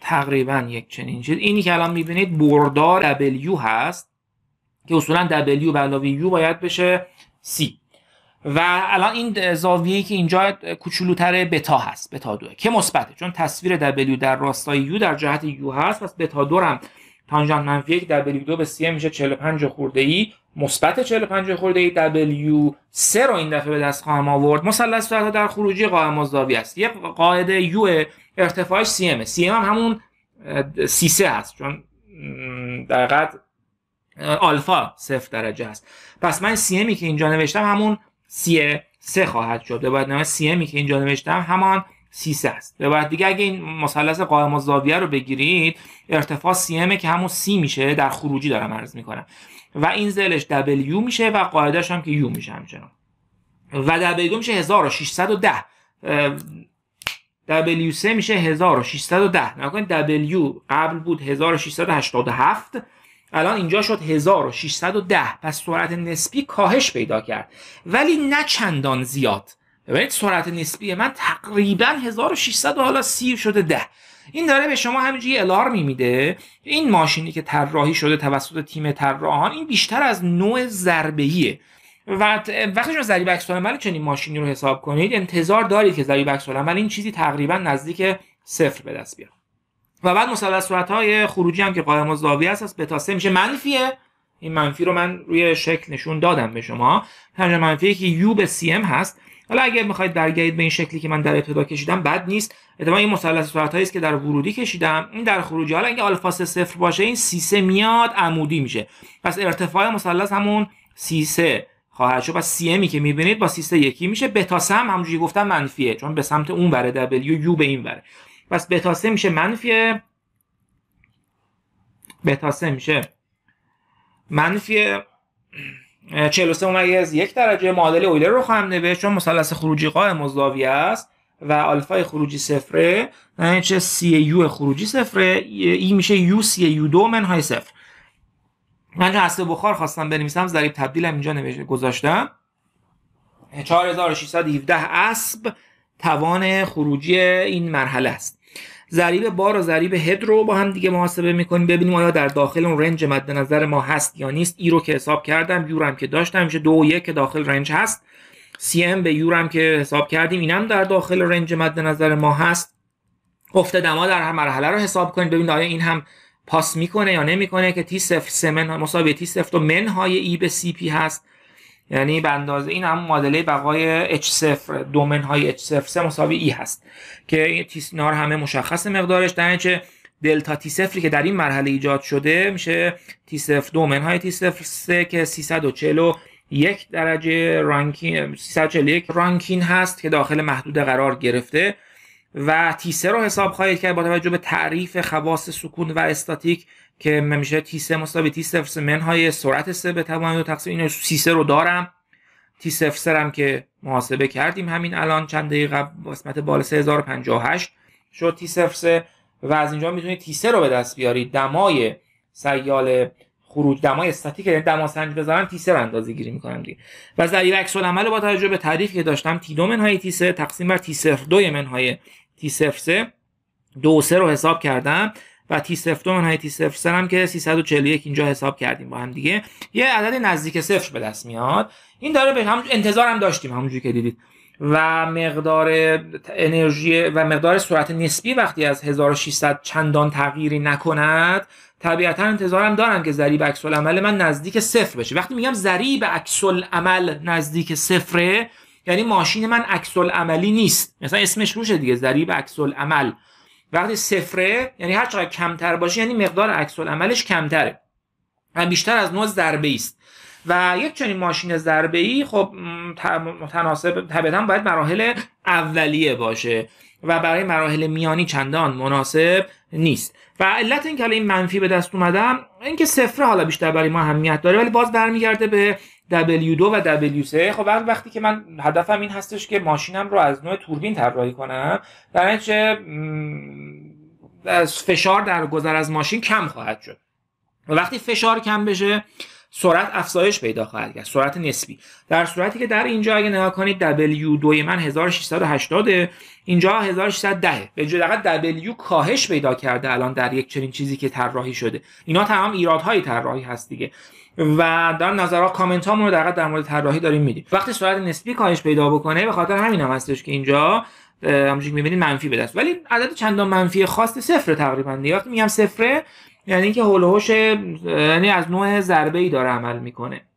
تقریبا یک چنین چیز اینی که الان میبینید بردار دبلیو هست که اصولا دبلیو به علاوه U باید بشه سی و الان این زاویه‌ای که اینجا کوچولوتر بتا هست بتا دو که مثبته چون تصویر دبلیو در راستای یو در جهت یو هست پس بتا دو تانژانت منفی یک W2 به سی میشه 45 خورده ای مثبت 45 خورده ای W سه رو این دفعه به دست خواهم آورد مثلث سرعت در خروجی قائم مزداوی است یه قاعده یو ارتفاعش سی ام سی هم همون سی سه هست چون در قد آلفا صفر درجه است پس من سی امی که اینجا نوشتم همون سی سه خواهد شد باید نمه سی امی که اینجا نوشتم همان سیسه است به بعد دیگه اگه این مثلث قائم الزاویه رو بگیرید ارتفاع سی که همون سی میشه در خروجی دارم عرض میکنم و این زلش دبلیو میشه و قاعدش هم که یو میشه همچنان و W میشه 1610 دبلیو 3 میشه 1610 نکنید دبلیو قبل بود 1687 الان اینجا شد 1610 پس سرعت نسبی کاهش پیدا کرد ولی نه چندان زیاد ببینید سرعت نسبی من تقریبا 1600 حالا سی شده ده این داره به شما همینجوری الارم میده این ماشینی که طراحی شده توسط تیم طراحان این بیشتر از نوع ضربه‌ایه و وقتی شما ضریب عکس العمل چنین ماشینی رو حساب کنید انتظار دارید که ضریب عکس العمل این چیزی تقریبا نزدیک صفر به دست بیاد و بعد مثلث صورت های خروجی هم که قائم الزاویه است از بتا میشه منفیه این منفی رو من روی شکل نشون دادم به شما منفی که یو به سی ام هست حالا اگر میخواید برگردید به این شکلی که من در ابتدا کشیدم بد نیست اتفاقا این مثلث سرعت است که در ورودی کشیدم این در خروجی حالا اگه آلفاس صفر باشه این سیسه میاد عمودی میشه پس ارتفاع مثلث همون سیسه خواهد شد پس سی امی که میبینید با سیسه یکی میشه بتا سم همونجوری گفتم منفیه چون به سمت اون وره دبلیو یو به این وره پس بتا سه میشه منفیه بتا سه میشه منفی 43 ممیز یک درجه معادل اویلر رو خواهم نوشت چون مثلث خروجی قائم مزداوی است و آلفا خروجی صفره یعنی چه سی یو خروجی صفره ای میشه یو سی یو دو منهای صفر من چون بخار خواستم بنویسم ضریب هم اینجا نوشته گذاشتم 4617 اسب توان خروجی این مرحله است ضریب بار و ضریب هد رو با هم دیگه محاسبه میکنیم ببینیم آیا در داخل اون رنج مد نظر ما هست یا نیست ای رو که حساب کردم یورم که داشتم میشه دو و یک که داخل رنج هست سی ام به یورم که حساب کردیم اینم در داخل رنج مد نظر ما هست افت دما در هر مرحله رو حساب کنیم. ببینید آیا این هم پاس میکنه یا نمیکنه که تی صفر سمن مساوی تی صفر و منهای ای به سی پی هست یعنی به اندازه این هم معادله بقای H0 دومن های H0 مساوی ای هست که این تیسنار همه مشخص مقدارش در اینچه دلتا تی سفری که در این مرحله ایجاد شده میشه تی سفر دومن های تی سفر سه که 341 درجه رانکین 341 رانکین هست که داخل محدوده قرار گرفته و تیسه رو حساب خواهید کرد با توجه به تعریف خواص سکون و استاتیک که من میشه تیسه مساوی تی صفر منهای سرعت سه به توان دو تقسیم این سیسه رو دارم تی صفر هم که محاسبه کردیم همین الان چند دقیقه قبل قسمت بالا 3058 شد تی صفر و از اینجا میتونید تیسه رو به دست بیارید دمای سیال خروج دمای استاتیک یعنی دما سنج بذارن تیسه سر اندازه گیری میکنن دیگه و ذریع عکس العمل با توجه به تعریف که داشتم تی دو منهای تی سه تقسیم بر تی صفر دو منهای تی سه دو سه رو حساب کردم و تی 02 منهای تی 03 هم که 341 اینجا حساب کردیم با هم دیگه یه عدد نزدیک صفر به دست میاد این داره به هم انتظار هم داشتیم همونجوری که دیدید و مقدار انرژی و مقدار سرعت نسبی وقتی از 1600 چندان تغییری نکند طبیعتا انتظارم دارم که ضریب عکس عمل من نزدیک صفر بشه وقتی میگم ضریب عکس عمل نزدیک صفره یعنی ماشین من عکس عملی نیست مثلا اسمش روشه دیگه ضریب عکس عمل وقتی صفره یعنی هر چقدر کمتر باشه یعنی مقدار عکس عملش کمتره و بیشتر از نوع ضربه است و یک چنین ماشین ضربه ای خب متناسب طبیعتا باید مراحل اولیه باشه و برای مراحل میانی چندان مناسب نیست و علت اینکه حالا این منفی به دست اومدم اینکه صفره حالا بیشتر برای ما اهمیت داره ولی باز برمیگرده به W2 و W3 خب وقتی که من هدفم این هستش که ماشینم رو از نوع توربین طراحی کنم در نتیجه فشار در گذر از ماشین کم خواهد شد و وقتی فشار کم بشه سرعت افزایش پیدا خواهد کرد سرعت نسبی در صورتی که در اینجا اگه نگاه کنید W2 من 1680 اینجا 1610 به جای دقیقا W کاهش پیدا کرده الان در یک چنین چیزی که طراحی شده اینا تمام ایرادهای طراحی هست دیگه و در نظرها کامنت ها رو دقیقاً در مورد طراحی داریم میدیم وقتی سرعت نسبی کاهش پیدا بکنه به خاطر همین هم هستش که اینجا همونجوری که میبینید منفی به دست ولی عدد چندان منفی خاص صفر تقریبا دیگه میگم صفر یعنی اینکه هول یعنی از نوع ضربه ای داره عمل میکنه